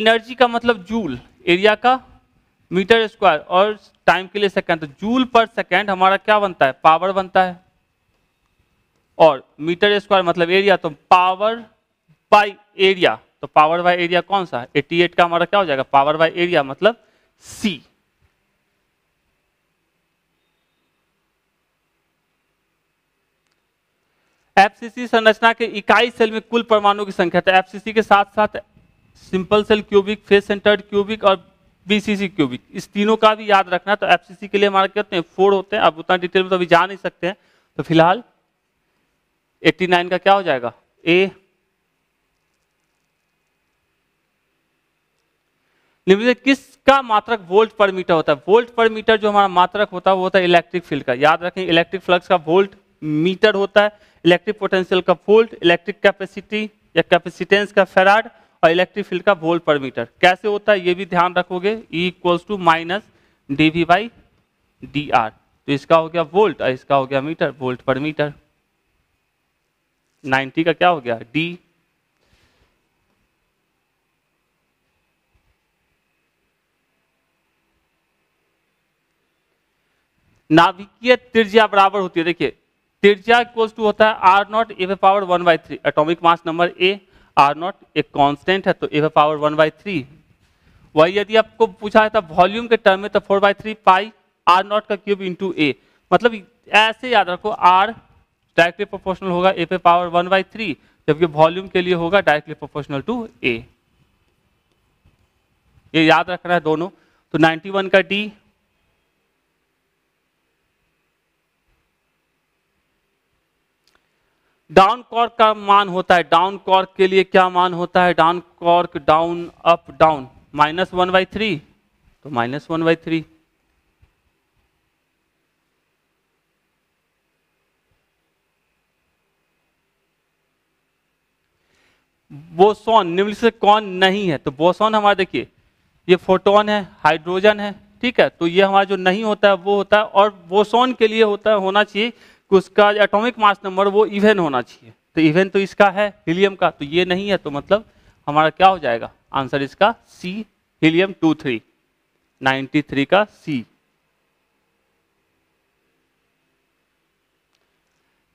एनर्जी का मतलब जूल एरिया का मीटर स्क्वायर और टाइम के लिए सेकंड तो जूल पर सेकंड हमारा क्या बनता है पावर बनता है और मीटर स्क्वायर मतलब एरिया तो पावर बाय एरिया तो पावर बाय एरिया कौन सा है 88 का हमारा क्या हो जाएगा पावर बाय एरिया मतलब सी एफसीसी संरचना के इकाई सेल में कुल परमाणु की संख्या तो एफसीसी के साथ साथ simple cell cubic face centred cubic और बीसीसी क्यूबिक इस तीनों का भी याद रखना तो एफसीसी के लिए हमारे हैं फोर होते हैं अब उतना डिटेल में तो अभी जा नहीं सकते हैं तो फिलहाल 89 का क्या हो जाएगा ए निम्नलिखित किसका मात्रक वोल्ट पर मीटर होता है वोल्ट पर मीटर जो हमारा मात्रक होता है वो होता है इलेक्ट्रिक फील्ड का याद रखें इलेक्ट्रिक फ्लक्स का वोल्ट मीटर होता है इलेक्ट्रिक पोटेंशियल का वोल्ट इलेक्ट्रिक कैपेसिटी या कैपेसिटेंस का फेराड और इलेक्ट्रिक फील्ड का वोल्ट पर मीटर कैसे होता है ये भी ध्यान रखोगे E equals to minus d V by d r तो इसका हो गया वोल्ट और इसका हो गया मीटर वोल्ट पर मीटर 90 का क्या हो गया डी नाभिकीय त्रिज्या बराबर होती है देखिए त्रिज्या इक्वल्स टू होता है R naught A power one by three atomic mass number A R naught एक कॉन्स्टेंट है तो A power one by three वही यदि आपको पूछा है वॉल्यूम तो के टर्म में तो four by three pi R naught का क्यूब इंटू ए मतलब ऐसे याद रखो आर डायरेक्टली प्रोपोर्शनल होगा ए पे पावर वन बाई थ्री जबकि वॉल्यूम के लिए होगा डायरेक्टली प्रोपोर्शनल टू ए ये याद रखना है दोनों तो 91 का डी डाउन कॉर्क का मान होता है डाउन कॉर्क के लिए क्या मान होता है down quark down up down minus one by three तो minus one by three boson निम्न से कौन नहीं है तो बोसोन हमारा देखिए ये फोटोन है हाइड्रोजन है ठीक है तो ये हमारा जो नहीं होता है वो होता है और बोसोन के लिए होता है होना चाहिए उसका एटॉमिक मास नंबर वो इवन होना चाहिए तो इवन तो इसका है हीलियम का तो ये नहीं है तो मतलब हमारा क्या हो जाएगा आंसर इसका C helium two three ninety three का सी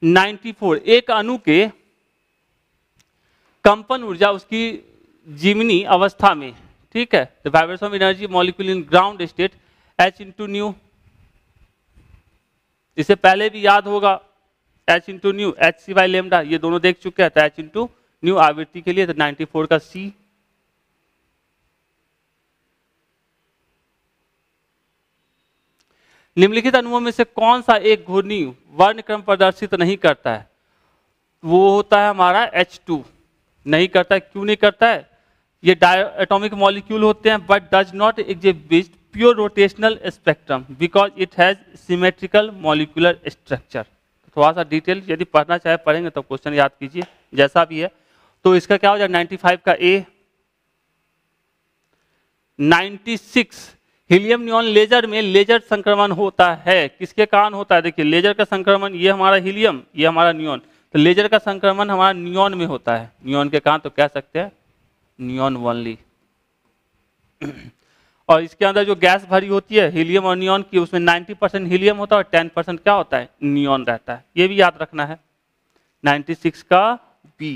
94 एक अणु के कंपन ऊर्जा उसकी जीवनी अवस्था में ठीक है तो vibration of energy molecule in ground state H into nu इसे पहले भी याद होगा H into nu H C by lambda ये दोनों देख चुके हैं तो एच इंटू न्यू आवृत्ति के लिए तो 94 का सी निम्नलिखित अनुओं में से कौन सा एक घूर्णी वर्ण क्रम प्रदर्शित नहीं करता है वो होता है हमारा H2 नहीं करता है क्यों नहीं करता है ये डायटोमिक मॉलिक्यूल होते हैं but does not exhibit pure rotational spectrum because it has symmetrical molecular structure थोड़ा सा डिटेल यदि पढ़ना चाहे पढ़ेंगे तो क्वेश्चन याद कीजिए जैसा भी है तो इसका क्या हो जाएगा 95 का ए 96 हीलियम न्यून लेजर में लेजर संक्रमण होता है किसके कारण होता है देखिए लेजर का संक्रमण ये हमारा हीलियम ये हमारा न्यून तो लेजर का संक्रमण हमारा न्यून में होता है न्यून के कारण तो कह सकते हैं न्यून वनली और इसके अंदर जो गैस भरी होती है हीलियम और नियॉन की उसमें 90 परसेंट हीलियम होता है और 10 परसेंट क्या होता है नियॉन रहता है ये भी याद रखना है 96 का बी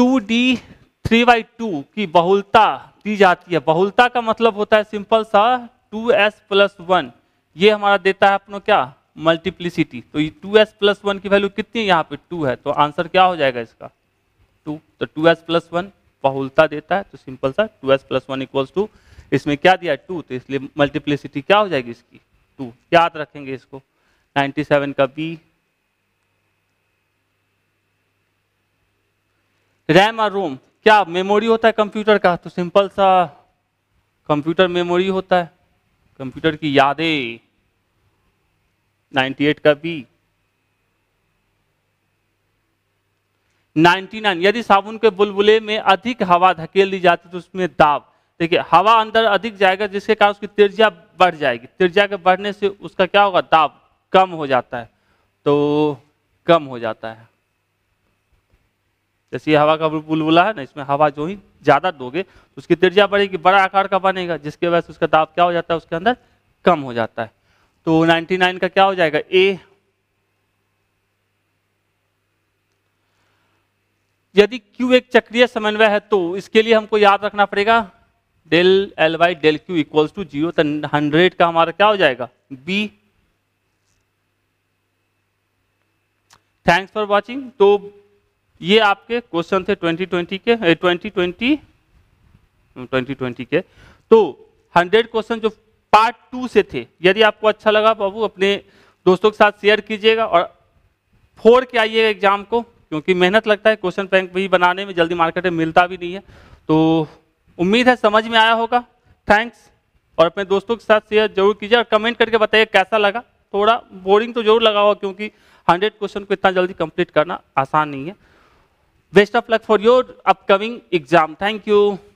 2d 3 बाई टू की बहुलता दी जाती है बहुलता का मतलब होता है सिंपल सा 2s प्लस वन ये हमारा देता है अपनों क्या मल्टीप्लिसिटी तो ये 2s प्लस वन की वैल्यू कितनी है यहाँ पे 2 है तो आंसर क्या हो जाएगा इसका 2 तो 2s प्लस वन बहुलता देता है तो सिंपल सा two S plus one equals to इसमें क्या दिया टू तो इसलिए मल्टीप्लिसिटी क्या हो जाएगी इसकी टू याद रखेंगे इसको 97 का बी रैम और रोम क्या मेमोरी होता है कंप्यूटर का तो सिंपल सा कंप्यूटर मेमोरी होता है कंप्यूटर की यादें 98 का बी 99 यदि साबुन के बुलबुले में अधिक हवा धकेल दी जाती तो उसमें दाब देखिए हवा अंदर अधिक जाएगा जिसके कारण उसकी तिरजा बढ़ जाएगी तिरजा के बढ़ने से उसका क्या होगा दाब कम हो जाता है तो कम हो जाता है जैसे हवा का बुलबुला है ना इसमें हवा जो ही ज़्यादा दोगे तो उसकी तिरजा बढ़ेगी बड़ा आकार का बनेगा जिसके वजह से उसका दाब क्या हो जाता है उसके अंदर कम हो जाता है तो 99 का क्या हो जाएगा ए यदि Q एक चक्रीय समन्वय है तो इसके लिए हमको याद रखना पड़ेगा del L by del q equals to zero hundred का हमारा क्या हो जाएगा बी थैंक्स फॉर वॉचिंग तो ये आपके क्वेश्चन थे 2020 के ट्वेंटी ट्वेंटी ट्वेंटी ट्वेंटी के तो हंड्रेड क्वेश्चन जो पार्ट टू से थे यदि आपको अच्छा लगा बाबू अपने दोस्तों के साथ शेयर कीजिएगा और फोर के आइएगा एग्जाम को क्योंकि मेहनत लगता है क्वेश्चन बैंक भी बनाने में जल्दी मार्केट में मिलता भी नहीं है तो उम्मीद है समझ में आया होगा थैंक्स और अपने दोस्तों के साथ शेयर जरूर कीजिए और कमेंट करके बताइए कैसा लगा थोड़ा बोरिंग तो जरूर लगा होगा क्योंकि हंड्रेड क्वेश्चन को इतना जल्दी कंप्लीट करना आसान नहीं है best of luck for your upcoming exam thank you